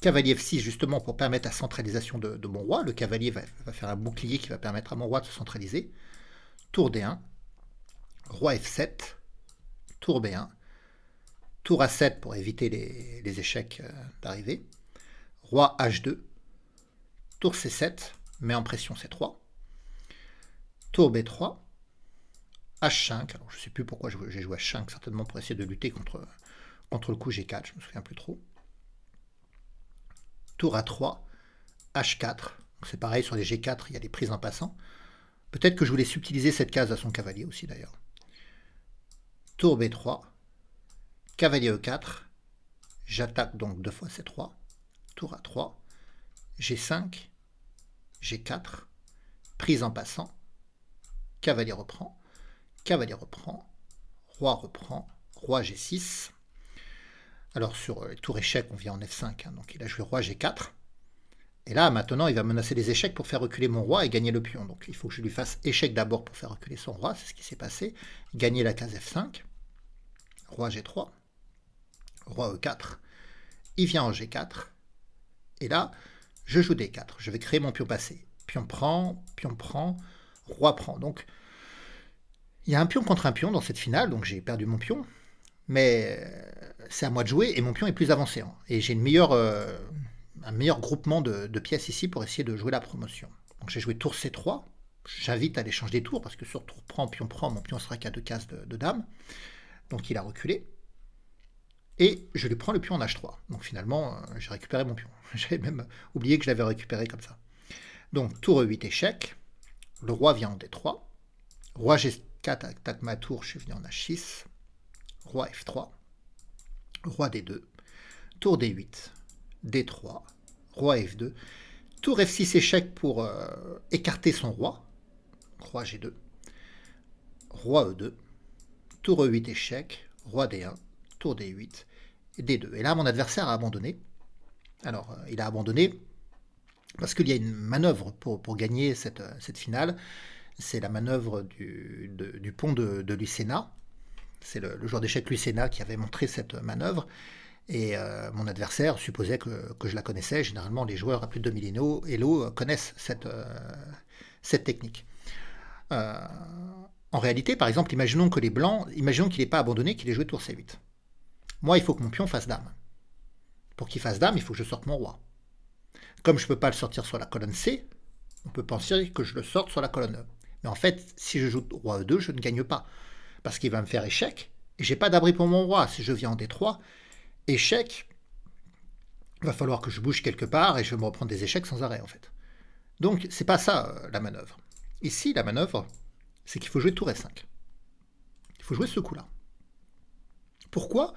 cavalier F6 justement pour permettre la centralisation de, mon roi. Le cavalier va, faire un bouclier qui va permettre à mon roi de se centraliser. Tour D1, roi F7, tour B1, tour A7 pour éviter les, échecs euh, d'arrivée, roi H2, tour C7, mais en pression C3, tour B3, H5, alors je ne sais plus pourquoi j'ai joué H5, certainement pour essayer de lutter contre, contre le coup G4, je ne me souviens plus trop tour à 3, H4. C'est pareil, sur les G4, il y a des prises en passant. Peut-être que je voulais subtiliser cette case à son cavalier aussi d'ailleurs. Tour B3, cavalier E4, j'attaque donc deux fois C3, tour à 3, G5, G4, prise en passant, cavalier reprend, cavalier reprend, roi reprend, roi G6, alors sur euh, tour échec, on vient en F5, hein, donc il a joué roi G4. Et là, maintenant, il va menacer les échecs pour faire reculer mon roi et gagner le pion. Donc il faut que je lui fasse échec d'abord pour faire reculer son roi, c'est ce qui s'est passé. Gagner la case F5, roi G3, roi E4, il vient en G4, et là, je joue D4, je vais créer mon pion passé. Pion prend, pion prend, roi prend. Donc il y a un pion contre un pion dans cette finale, donc j'ai perdu mon pion, mais euh, c'est à moi de jouer et mon pion est plus avancé. Hein. Et j'ai euh, un meilleur groupement de, pièces ici pour essayer de jouer la promotion. Donc j'ai joué tour C3. J'invite à l'échange des tours parce que sur tour prend, pion prend, mon pion sera qu'à deux cases de, dame. Donc il a reculé. Et je lui prends le pion en H3. Donc finalement, euh, j'ai récupéré mon pion. *laughs* J'avais même oublié que je l'avais récupéré comme ça. Donc tour E8 échec. Le roi vient en D3. Roi G4 attaque ma tour, je suis venu en H6. Roi F3. Roi D2. Tour D8. D3. Roi F2. Tour F6 échec pour euh, écarter son roi. Roi G2. Roi E2. Tour E8 échec. Roi D1. Tour D8. D2. Et là, mon adversaire a abandonné. Alors, euh, il a abandonné parce qu'il y a une manœuvre pour, gagner euh, cette, finale. C'est la manœuvre du, pont de, de Lucena. C'est le, joueur d'échecs Lucena qui avait montré cette manœuvre. Et euh, mon adversaire supposait que, je la connaissais. Généralement, les joueurs à plus de 2000 Elo euh, connaissent cette, euh, cette technique. en réalité, par exemple, imaginons que les blancs, imaginons qu'il n'ait pas abandonné, qu'il ait joué tour C8. Moi, il faut que mon pion fasse dame. Pour qu'il fasse dame, il faut que je sorte mon roi. Comme je ne peux pas le sortir sur la colonne C, on peut penser que je le sorte sur la colonne E. Mais en fait, si je joue roi E2, je ne gagne pas parce qu'il va me faire échec. et J'ai pas d'abri pour mon roi si je viens en D3 Échec, va falloir que je bouge quelque part et je vais me reprendre des échecs sans arrêt en fait. Donc c'est pas ça euh, la manœuvre. Ici la manœuvre, c'est qu'il faut jouer tour E5. Il faut jouer ce coup-là. Pourquoi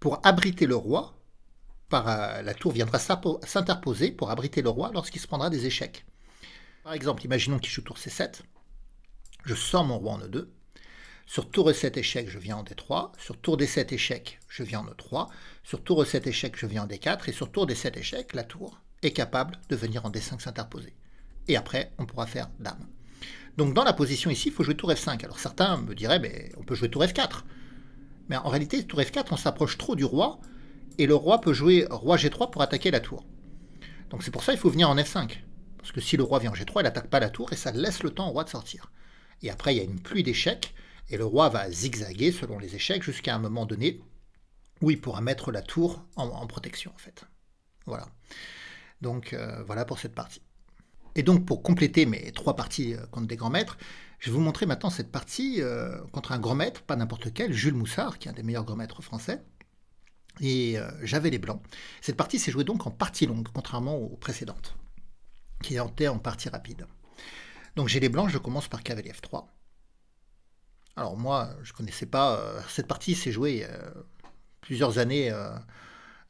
Pour abriter le roi, par, euh, la tour viendra s'interposer pour abriter le roi lorsqu'il se prendra des échecs. Par exemple, imaginons qu'il joue tour C7, je sors mon roi en E2, sur tour r 7 échecs, je viens en D3. E sur tour d 7 échecs, je viens en E3. Sur tour e7 échecs, je viens en D4. Et sur tour des 7 échecs, la tour est capable de venir en D5 s'interposer. Et après, on pourra faire dame. Donc dans la position ici, il faut jouer tour F5. Alors certains me diraient, mais on peut jouer tour F4. Mais en réalité, tour F4, on s'approche trop du roi. Et le roi peut jouer roi G3 pour attaquer la tour. Donc c'est pour ça qu'il faut venir en F5. Parce que si le roi vient en G3, il n'attaque pas la tour et ça laisse le temps au roi de sortir. Et après, il y a une pluie d'échecs et le roi va zigzaguer selon les échecs jusqu'à un moment donné où il pourra mettre la tour en, protection, en fait. Voilà. Donc euh, voilà pour cette partie. Et donc pour compléter mes trois parties euh, contre des grands maîtres, je vais vous montrer maintenant cette partie euh, contre un grand maître, pas n'importe quel, Jules Moussard, qui est un des meilleurs grands maîtres français. Et j'avais les blancs. Cette partie s'est jouée donc en partie longue, contrairement aux précédentes, qui étaient en partie rapide. Donc j'ai les blancs, je commence par cavalier F3. Alors moi, je ne connaissais pas. Euh, cette partie s'est jouée euh, plusieurs années. Euh,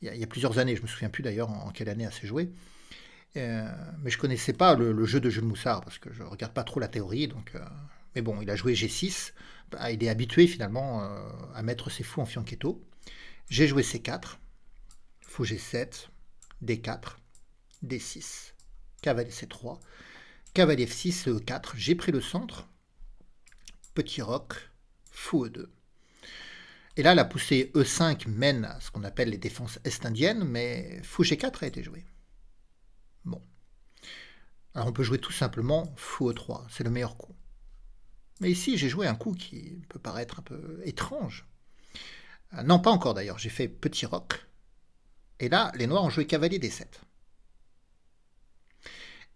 il y, a plusieurs années, je me souviens plus d'ailleurs en, quelle année elle s'est jouée. mais je connaissais pas le, de jeu de Jules Moussard parce que je regarde pas trop la théorie. Donc, mais bon, il a joué G6. Bah, il est habitué finalement à mettre ses fous en fianchetto. J'ai joué C4, fou G7, D4, D6, cavalier C3, cavalier F6, E4. J'ai pris le centre petit roc, fou E2. Et là, la poussée E5 mène à ce qu'on appelle les défenses est-indiennes, mais fou G4 a été joué. Bon. Alors on peut jouer tout simplement fou E3, c'est le meilleur coup. Mais ici, j'ai joué un coup qui peut paraître un peu étrange. Euh, non, pas encore d'ailleurs, j'ai fait petit roc. Et là, les noirs ont joué cavalier D7.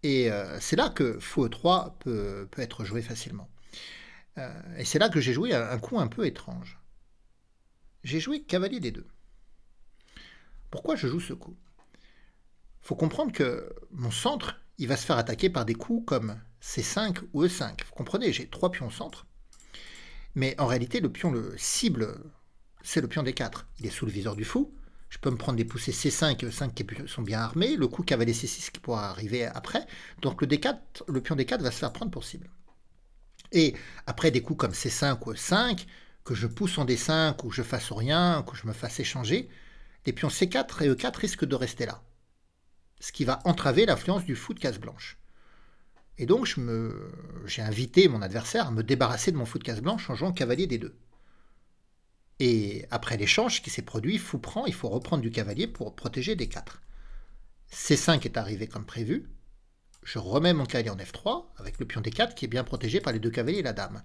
Et euh, c'est là que fou E3 peut être joué facilement. Euh, et c'est là que j'ai joué un, coup un peu étrange. J'ai joué cavalier des deux. Pourquoi je joue ce coup il Faut comprendre que mon centre, il va se faire attaquer par des coups comme C5 ou E5. Vous comprenez, j'ai trois pions centre. Mais en réalité, le pion le cible, c'est le pion des 4. Il est sous le viseur du fou. Je peux me prendre des poussées C5 et E5 qui sont bien armés, le coup cavalier C6 qui pourra arriver après. Donc le, D4, le pion D4 va se faire prendre pour cible. Et après des coups comme C5 ou E5, que je pousse en D5 ou je fasse rien, que je me fasse échanger, les pions C4 et E4 e risquent de rester là. Ce qui va entraver l'influence du fou de case blanche. Et donc, j'ai invité mon adversaire à me débarrasser de mon fou de case blanche en jouant cavalier D2. Et après l'échange qui s'est produit, fou prend, il faut reprendre du cavalier pour protéger D4. C5 est arrivé comme prévu, je remets mon cavalier en F3 avec le pion D4 qui est bien protégé par les deux cavaliers et la dame.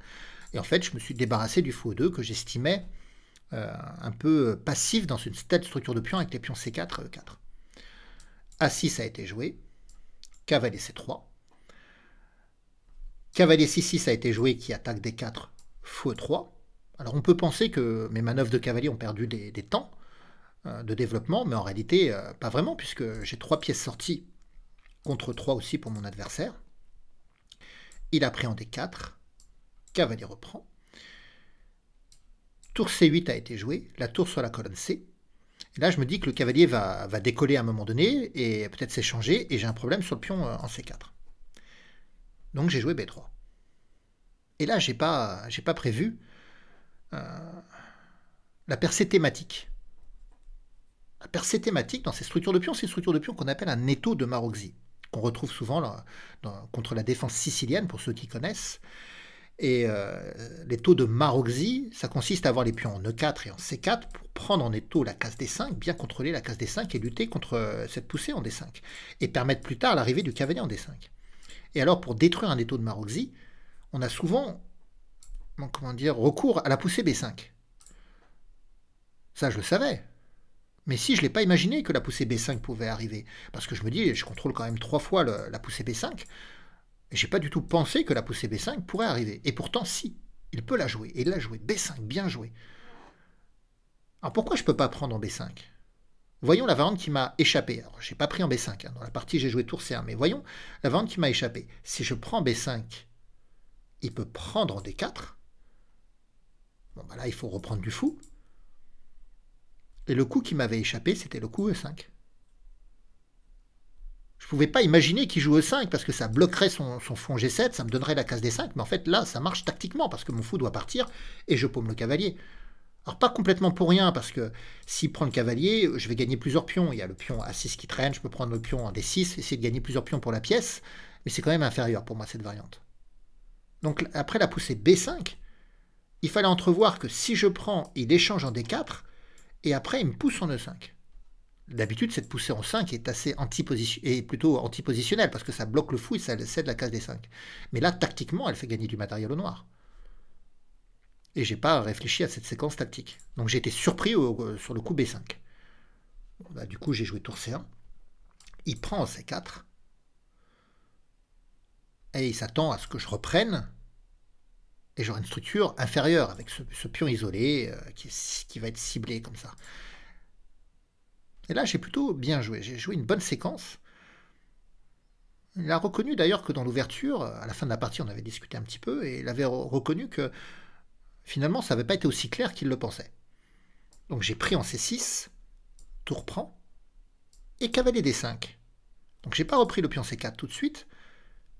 Et en fait, je me suis débarrassé du faux 2 e que j'estimais euh, un peu passif dans une telle structure de pions avec les pions C4 et E4. A6 a été joué, cavalier C3. Cavalier C6 a été joué qui attaque D4 faux 3. E Alors on peut penser que mes manœuvres de cavalier ont perdu des, temps euh, de développement, mais en réalité euh, pas vraiment puisque j'ai trois pièces sorties contre 3 aussi pour mon adversaire. Il a pris en D4, cavalier reprend. Tour C8 a été joué, la tour sur la colonne C. Et là, je me dis que le cavalier va, décoller à un moment donné et peut-être s'échanger, et j'ai un problème sur le pion euh, en C4. Donc j'ai joué B3. Et là, j'ai pas, pas prévu euh, la percée thématique. La percée thématique, dans ces structures de pions, c'est une structure de pions qu'on appelle un étau de Maroxy. On retrouve souvent contre la défense sicilienne, pour ceux qui connaissent. Et euh, les taux de Maroxy, ça consiste à avoir les pions en E4 et en C4 pour prendre en étau la case D5, bien contrôler la case D5 et lutter contre euh, cette poussée en D5, et permettre plus tard l'arrivée du cavalier en D5. Et alors, pour détruire un étau de Maroxy, on a souvent comment dire, recours à la poussée B5. Ça, je le savais. Mais si je ne l'ai pas imaginé que la poussée B5 pouvait arriver, parce que je me dis, je contrôle quand même trois fois la poussée B5, j'ai pas du tout pensé que la poussée B5 pourrait arriver. Et pourtant, si, il peut la jouer, et il l'a joué. B5, bien joué. Alors pourquoi je ne peux pas prendre en B5 Voyons la variante qui m'a échappé. Alors, je n'ai pas pris en B5, hein. dans la partie j'ai joué tour C1, mais voyons la variante qui m'a échappé. Si je prends B5, il peut prendre en D4. Bon, bah là, il faut reprendre du fou. Et le coup qui m'avait échappé, c'était le coup E5. Je pouvais pas imaginer qu'il joue E5 parce que ça bloquerait son, fond G7, ça me donnerait la case D5, mais en fait là, ça marche tactiquement parce que mon fou doit partir et je paume le cavalier. Alors pas complètement pour rien, parce que s'il prend le cavalier, je vais gagner plusieurs pions. Il y a le pion A6 qui traîne, je peux prendre le pion en D6, essayer de gagner plusieurs pions pour la pièce, mais c'est quand même inférieur pour moi cette variante. Donc après la poussée B5, il fallait entrevoir que si je prends, il échange en D4, et après il me pousse en E5. D'habitude, cette poussée en 5 est assez et plutôt antipositionnelle parce que ça bloque le fou et ça cède la case d 5. Mais là, tactiquement, elle fait gagner du matériel au noir. Et j'ai pas réfléchi à cette séquence tactique. Donc j'ai été surpris sur le coup B5. Bah, du coup, j'ai joué tour C1. Il prend C4. Et il s'attend à ce que je reprenne et j'aurai une structure inférieure avec ce, pion isolé euh, qui, va être ciblé comme ça. Et là, j'ai plutôt bien joué. J'ai joué une bonne séquence. Il a reconnu d'ailleurs que dans l'ouverture, à la fin de la partie, on avait discuté un petit peu, et il avait reconnu que finalement, ça n'avait pas été aussi clair qu'il le pensait. Donc j'ai pris en C6, tour prend, et cavalier D5. Donc j'ai pas repris le pion C4 tout de suite,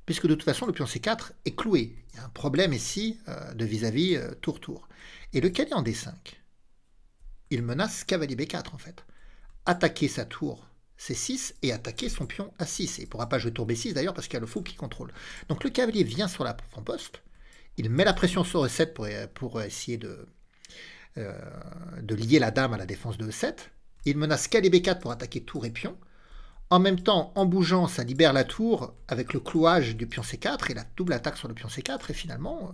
puisque de toute façon, le pion C4 est cloué. Il y a un problème ici euh, de vis-à-vis euh, tour tour. Et le cavalier en D5, il menace cavalier B4 en fait. Attaquer sa tour C6 et attaquer son pion A6. Et il ne pourra pas jouer tour B6 d'ailleurs parce qu'il y a le fou qui contrôle. Donc le cavalier vient sur la, en poste, il met la pression sur E7 pour, euh, pour essayer de, de lier la dame à la défense de E7. Il menace cavalier B4 pour attaquer tour et pion. En même temps, en bougeant, ça libère la tour avec le clouage du pion C4 et la double attaque sur le pion C4. Et finalement, euh,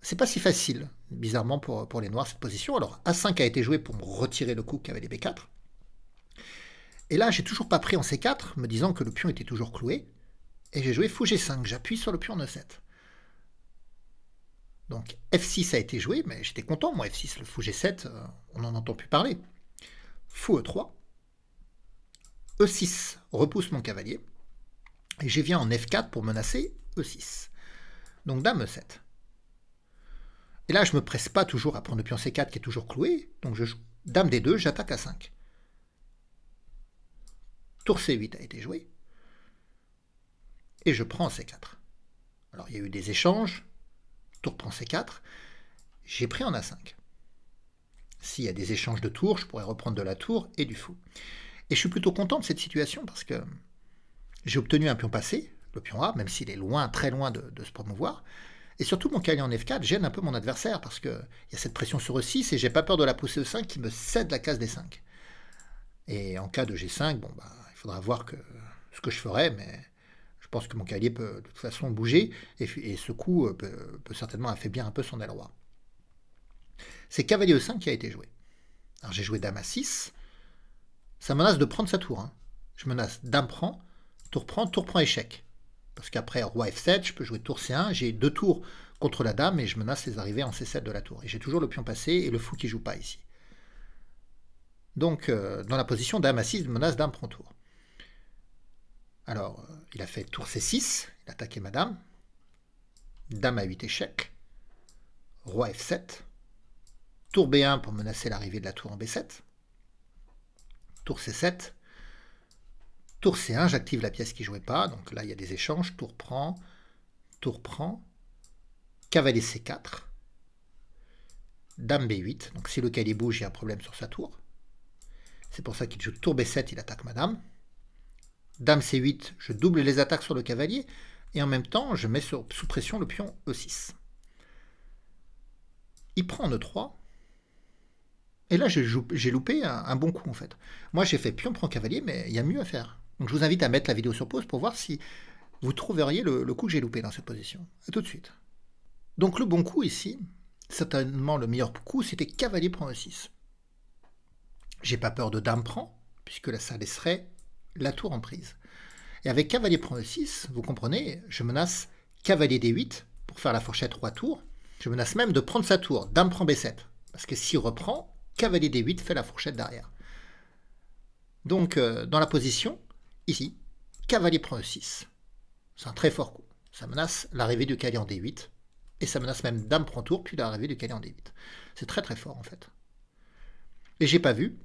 c'est pas si facile, bizarrement pour, pour les noirs, cette position. Alors, A5 a été joué pour me retirer le coup qu'avaient les B4. Et là, j'ai toujours pas pris en C4, me disant que le pion était toujours cloué. Et j'ai joué fou G5, j'appuie sur le pion E7. Donc F6 a été joué, mais j'étais content, moi F6, le fou G7, euh, on n'en entend plus parler. Fou E3, E6 repousse mon cavalier. Et je viens en F4 pour menacer E6. Donc dame E7. Et là, je ne me presse pas toujours à prendre le pion C4 qui est toujours cloué. Donc je joue dame D2, j'attaque a 5. Tour C8 a été joué. Et je prends C4. Alors il y a eu des échanges. Tour prend C4. J'ai pris en A5. S'il y a des échanges de tours, je pourrais reprendre de la tour et du fou. Et je suis plutôt content de cette situation parce que j'ai obtenu un pion passé, le pion A, même s'il est loin, très loin de, se promouvoir. Et surtout, mon cavalier en F4 gêne un peu mon adversaire parce qu'il y a cette pression sur E6 et j'ai pas peur de la pousser E5 qui me cède la case des 5. Et en cas de G5, bon, bah, il faudra voir que, ce que je ferai, mais je pense que mon cavalier peut de toute façon bouger et, ce coup euh, peut, certainement affaiblir un peu son aile roi. C'est cavalier E5 qui a été joué. Alors j'ai joué dame a 6 ça menace de prendre sa tour. Hein. Je menace dame prend, tour prend, tour prend échec. Parce qu'après roi f7, je peux jouer tour c1, j'ai deux tours contre la dame et je menace les arrivées en c7 de la tour. Et j'ai toujours le pion passé et le fou qui joue pas ici. Donc euh, dans la position dame à 6, menace dame prend tour. Alors euh, il a fait tour c6, il a attaqué madame. Dame à 8 échec. Roi f7. Tour b1 pour menacer l'arrivée de la tour en b7 tour C7, tour C1, j'active la pièce qui jouait pas, donc là il y a des échanges, tour prend, tour prend, cavalier C4, dame B8, donc si le cavalier bouge, il y a un problème sur sa tour. C'est pour ça qu'il joue tour B7, il attaque madame. Dame C8, je double les attaques sur le cavalier, et en même temps, je mets sous pression le pion E6. Il prend en E3, et là, j'ai loupé un, bon coup, en fait. Moi, j'ai fait pion, prend cavalier, mais il y a mieux à faire. Donc, je vous invite à mettre la vidéo sur pause pour voir si vous trouveriez le, coup que j'ai loupé dans cette position. tout de suite. Donc, le bon coup ici, certainement le meilleur coup, c'était cavalier prend E6. J'ai pas peur de dame prend, puisque là, ça laisserait la tour en prise. Et avec cavalier prend E6, vous comprenez, je menace cavalier D8 pour faire la fourchette roi tour. Je menace même de prendre sa tour, dame prend B7. Parce que s'il reprend, cavalier D8 fait la fourchette derrière. Donc, euh, dans la position, ici, cavalier prend E6. C'est un très fort coup. Ça menace l'arrivée du cavalier en D8, et ça menace même dame prend tour, puis l'arrivée du cavalier en D8. C'est très très fort, en fait. Et j'ai pas vu.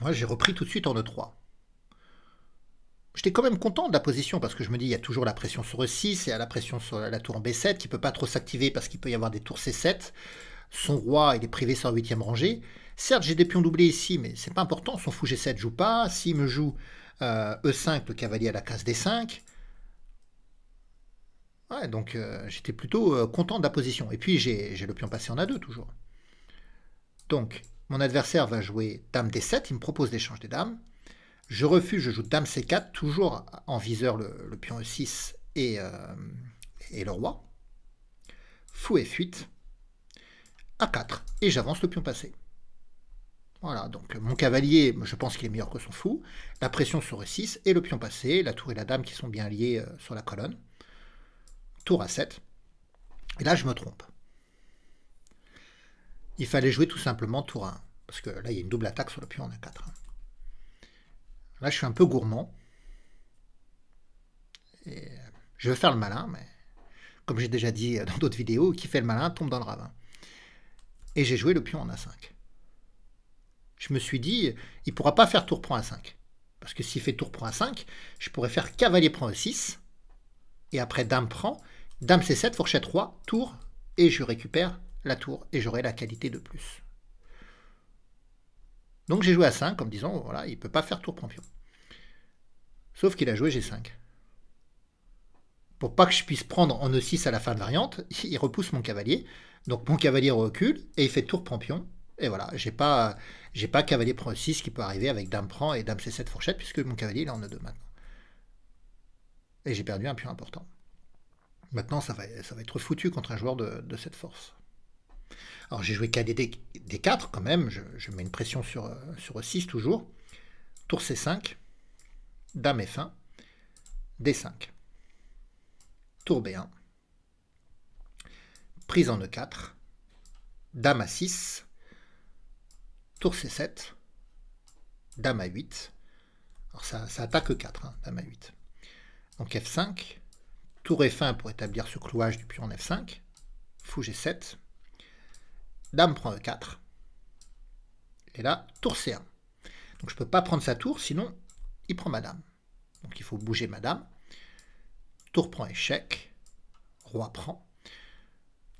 Moi, j'ai repris tout de suite en E3. J'étais quand même content de la position parce que je me dis il y a toujours la pression sur E6 et à la pression sur la tour en B7 qui ne peut pas trop s'activer parce qu'il peut y avoir des tours C7. Son roi, il est privé 8 huitième rangée. Certes, j'ai des pions doublés ici, mais c'est pas important. Son fou G7 joue pas. S'il me joue E5, euh, e le cavalier à la case D5. Ouais, donc euh, j'étais plutôt euh, content de la position. Et puis j'ai le pion passé en A2 toujours. Donc, mon adversaire va jouer Dame D7. Il me propose l'échange des dames. Je refuse, je joue Dame C4, toujours en viseur le, pion E6 et, et le roi. Fou et fuite. 4 et j'avance le pion passé. Voilà, donc mon cavalier, je pense qu'il est meilleur que son fou. La pression sur E6 et le pion passé, la tour et la dame qui sont bien liées euh, sur la colonne. Tour à 7. Et là, je me trompe. Il fallait jouer tout simplement tour 1. Parce que là, il y a une double attaque sur le pion en A4. Hein. Là, je suis un peu gourmand. Et euh, je veux faire le malin, mais comme j'ai déjà dit euh, dans d'autres vidéos, qui fait le malin tombe dans le ravin et j'ai joué le pion en A5. Je me suis dit, il ne pourra pas faire tour prend A5. Parce que s'il fait tour prend A5, je pourrais faire cavalier prend E6, et après dame prend, dame C7, fourchette 3, tour, et je récupère la tour, et j'aurai la qualité de plus. Donc j'ai joué a 5 en me disant, voilà, il ne peut pas faire tour prend pion. Sauf qu'il a joué G5. Pour pas que je puisse prendre en E6 à la fin de variante, *laughs* il repousse mon cavalier, donc mon cavalier recule et il fait tour Pampion. Et voilà, j'ai pas, j'ai pas cavalier prend 6 qui peut arriver avec dame prend et dame c7 fourchette puisque mon cavalier il en a deux maintenant. Et j'ai perdu un pion important. Maintenant, ça va, ça va être foutu contre un joueur de, cette force. Alors j'ai joué KD D4 quand même, je, mets une pression sur, sur 6 toujours. Tour C5, Dame F1, D5. Tour B1, prise en E4, dame à 6, tour C7, dame à 8. Alors ça, attaque E4, hein, dame à 8. Donc F5, tour F1 pour établir ce clouage du pion en F5, fou G7, dame prend E4, et là, tour C1. Donc je ne peux pas prendre sa tour, sinon il prend ma dame. Donc il faut bouger ma dame. Tour prend échec, roi prend,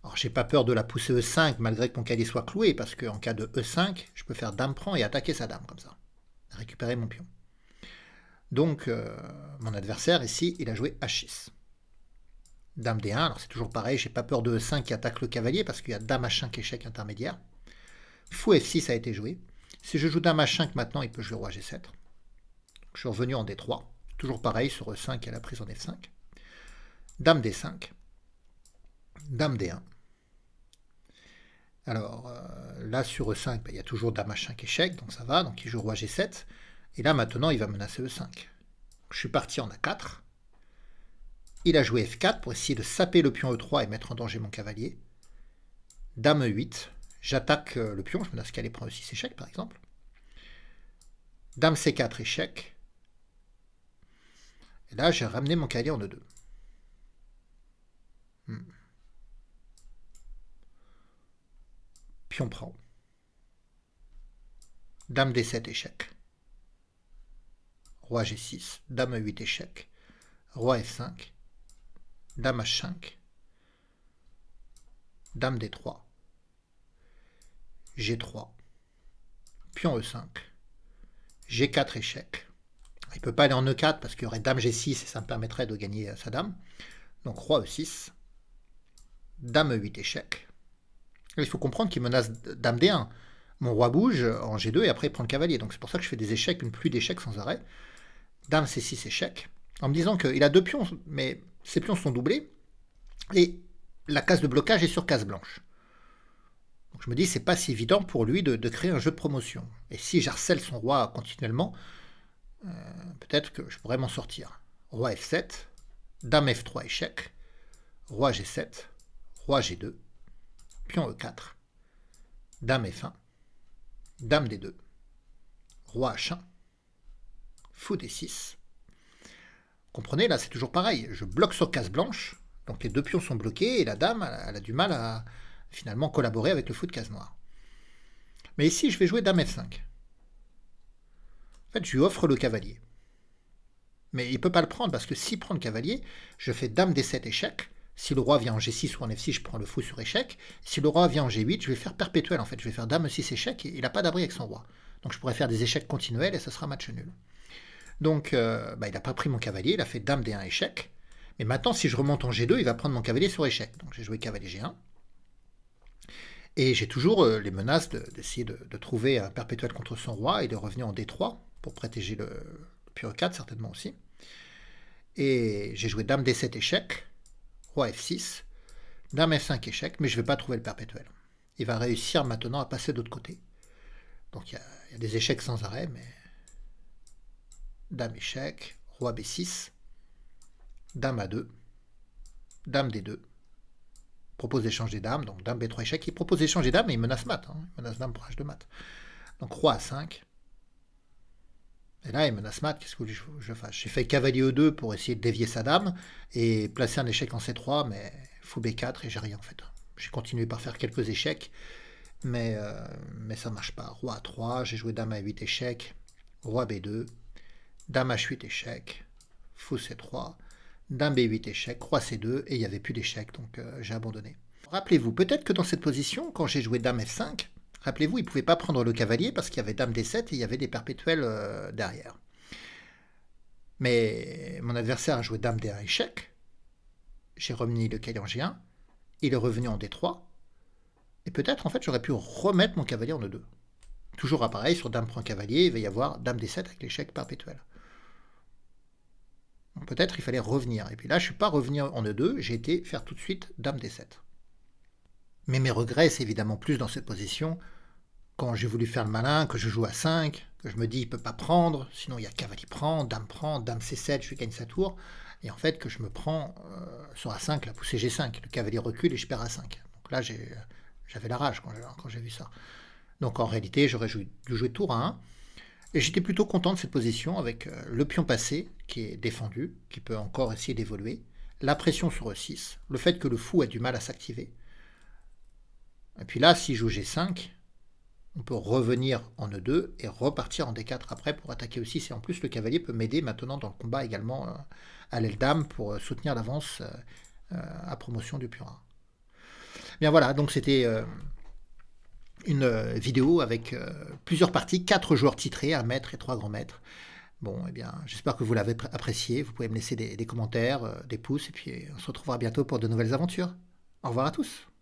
alors j'ai pas peur de la pousser E5 malgré que mon cavalier soit cloué, parce qu'en cas de E5, je peux faire dame prend et attaquer sa dame comme ça. Récupérer mon pion. Donc euh, mon adversaire ici, il a joué H6. Dame D1, alors c'est toujours pareil, j'ai pas peur de E5 qui attaque le cavalier, parce qu'il y a Dame H5 échec intermédiaire. Fou F6 a été joué. Si je joue Dame H5 maintenant, il peut jouer Roi G7. je suis revenu en D3. Toujours pareil sur E5 et la prise en F5. Dame D5. Dame D1 alors euh, là, sur E5, bah, il y a toujours Dame H5 échec, donc ça va, donc il joue Roi G7. Et là, maintenant, il va menacer E5. Je suis parti en A4. Il a joué F4 pour essayer de saper le pion E3 et mettre en danger mon cavalier. Dame E8. J'attaque euh, le pion, je menace qu'elle prend E6 échec, par exemple. Dame C4 échec. Et là, j'ai ramené mon cavalier en E2. Pion prend. Dame D7 échec. Roi G6, Dame e 8 échec. Roi F5, Dame H5, Dame D3, G3, Pion E5, G4 échec. Il ne peut pas aller en E4 parce qu'il y aurait Dame G6 et ça me permettrait de gagner euh, sa Dame. Donc Roi E6, Dame E8 échec, il faut comprendre qu'il menace Dame D1. Mon roi bouge en G2 et après il prend le cavalier. Donc c'est pour ça que je fais des échecs, une pluie d'échecs sans arrêt. Dame C6 échec. En me disant qu'il a deux pions, mais ses pions sont doublés. Et la case de blocage est sur case blanche. Donc je me dis, c'est pas si évident pour lui de, créer un jeu de promotion. Et si j'harcèle son roi continuellement, euh, peut-être que je pourrais m'en sortir. Roi F7, Dame F3 échec, Roi G7, Roi G2, pion e4, dame f1, dame d2, roi h1, fou d6. Comprenez, là c'est toujours pareil, je bloque sur case blanche, donc les deux pions sont bloqués et la dame, elle a du mal à finalement collaborer avec le fou de case noire. Mais ici, je vais jouer dame f5. En fait, je lui offre le cavalier. Mais il ne peut pas le prendre parce que s'il prend le cavalier, je fais dame d7 échec, si le roi vient en G6 ou en F6, je prends le fou sur échec. Si le roi vient en G8, je vais faire perpétuel en fait. Je vais faire dame 6 échec et il n'a pas d'abri avec son roi. Donc je pourrais faire des échecs continuels et ça sera match nul. Donc euh, bah, il n'a pas pris mon cavalier, il a fait dame D1 échec. Mais maintenant, si je remonte en G2, il va prendre mon cavalier sur échec. Donc j'ai joué cavalier G1. Et j'ai toujours euh, les menaces d'essayer de, de, trouver un perpétuel contre son roi et de revenir en D3 pour protéger le, le 4 certainement aussi. Et j'ai joué dame D7 échec. Roi F6, Dame F5 échec, mais je ne vais pas trouver le perpétuel. Il va réussir maintenant à passer de l'autre côté. Donc il y, a des échecs sans arrêt, mais... Dame échec, Roi B6, Dame A2, Dame D2. Propose d'échanger dames, donc Dame B3 échec. Il propose d'échanger dames, mais il menace mat. Hein. Il menace dame pour H2 mat. Donc Roi A5, et là, il menace mat, qu'est-ce que je, fais J'ai fait cavalier E2 pour essayer de dévier sa dame et placer un échec en C3, mais fou B4 et j'ai rien en fait. J'ai continué par faire quelques échecs, mais, ça euh, mais ça marche pas. Roi A3, j'ai joué dame A8 échec, roi B2, dame H8 échec, fou C3, dame B8 échec, roi C2 et il n'y avait plus d'échec, donc euh, j'ai abandonné. Rappelez-vous, peut-être que dans cette position, quand j'ai joué dame F5, Rappelez-vous, il ne pouvait pas prendre le cavalier parce qu'il y avait Dame des 7 et il y avait des perpétuels euh, derrière. Mais mon adversaire a joué Dame des échec. J'ai remis le G1, Il est revenu en D3. Et peut-être, en fait, j'aurais pu remettre mon cavalier en E2. Toujours pareil, sur Dame prend cavalier, il va y avoir Dame des 7 avec l'échec perpétuel. Peut-être il fallait revenir. Et puis là, je ne suis pas revenu en E2, j'ai été faire tout de suite Dame D7. Mais mes regrets, c'est évidemment plus dans cette position quand j'ai voulu faire le malin, que je joue à 5, que je me dis il peut pas prendre, sinon il y a cavalier prend, dame prend, dame c7, je lui gagne sa tour, et en fait que je me prends euh, sur A5, la poussée G5, le cavalier recule et je perds à 5 Donc là j'avais la rage quand j'ai vu ça. Donc en réalité j'aurais dû jouer tour à 1, et j'étais plutôt content de cette position avec euh, le pion passé qui est défendu, qui peut encore essayer d'évoluer, la pression sur E6, le fait que le fou a du mal à s'activer. Et puis là, si je joue G5, on peut revenir en E2 et repartir en D4 après pour attaquer aussi. Et en plus, le cavalier peut m'aider maintenant dans le combat également euh, à l'aile dame pour euh, soutenir l'avance euh, à promotion du purin. Bien voilà, donc c'était une vidéo avec plusieurs parties, quatre joueurs titrés, un maître et trois grands maîtres. Bon, et eh bien, j'espère que vous l'avez apprécié. Vous pouvez me laisser des commentaires, des pouces, et puis on se retrouvera bientôt pour de nouvelles aventures. Au revoir à tous.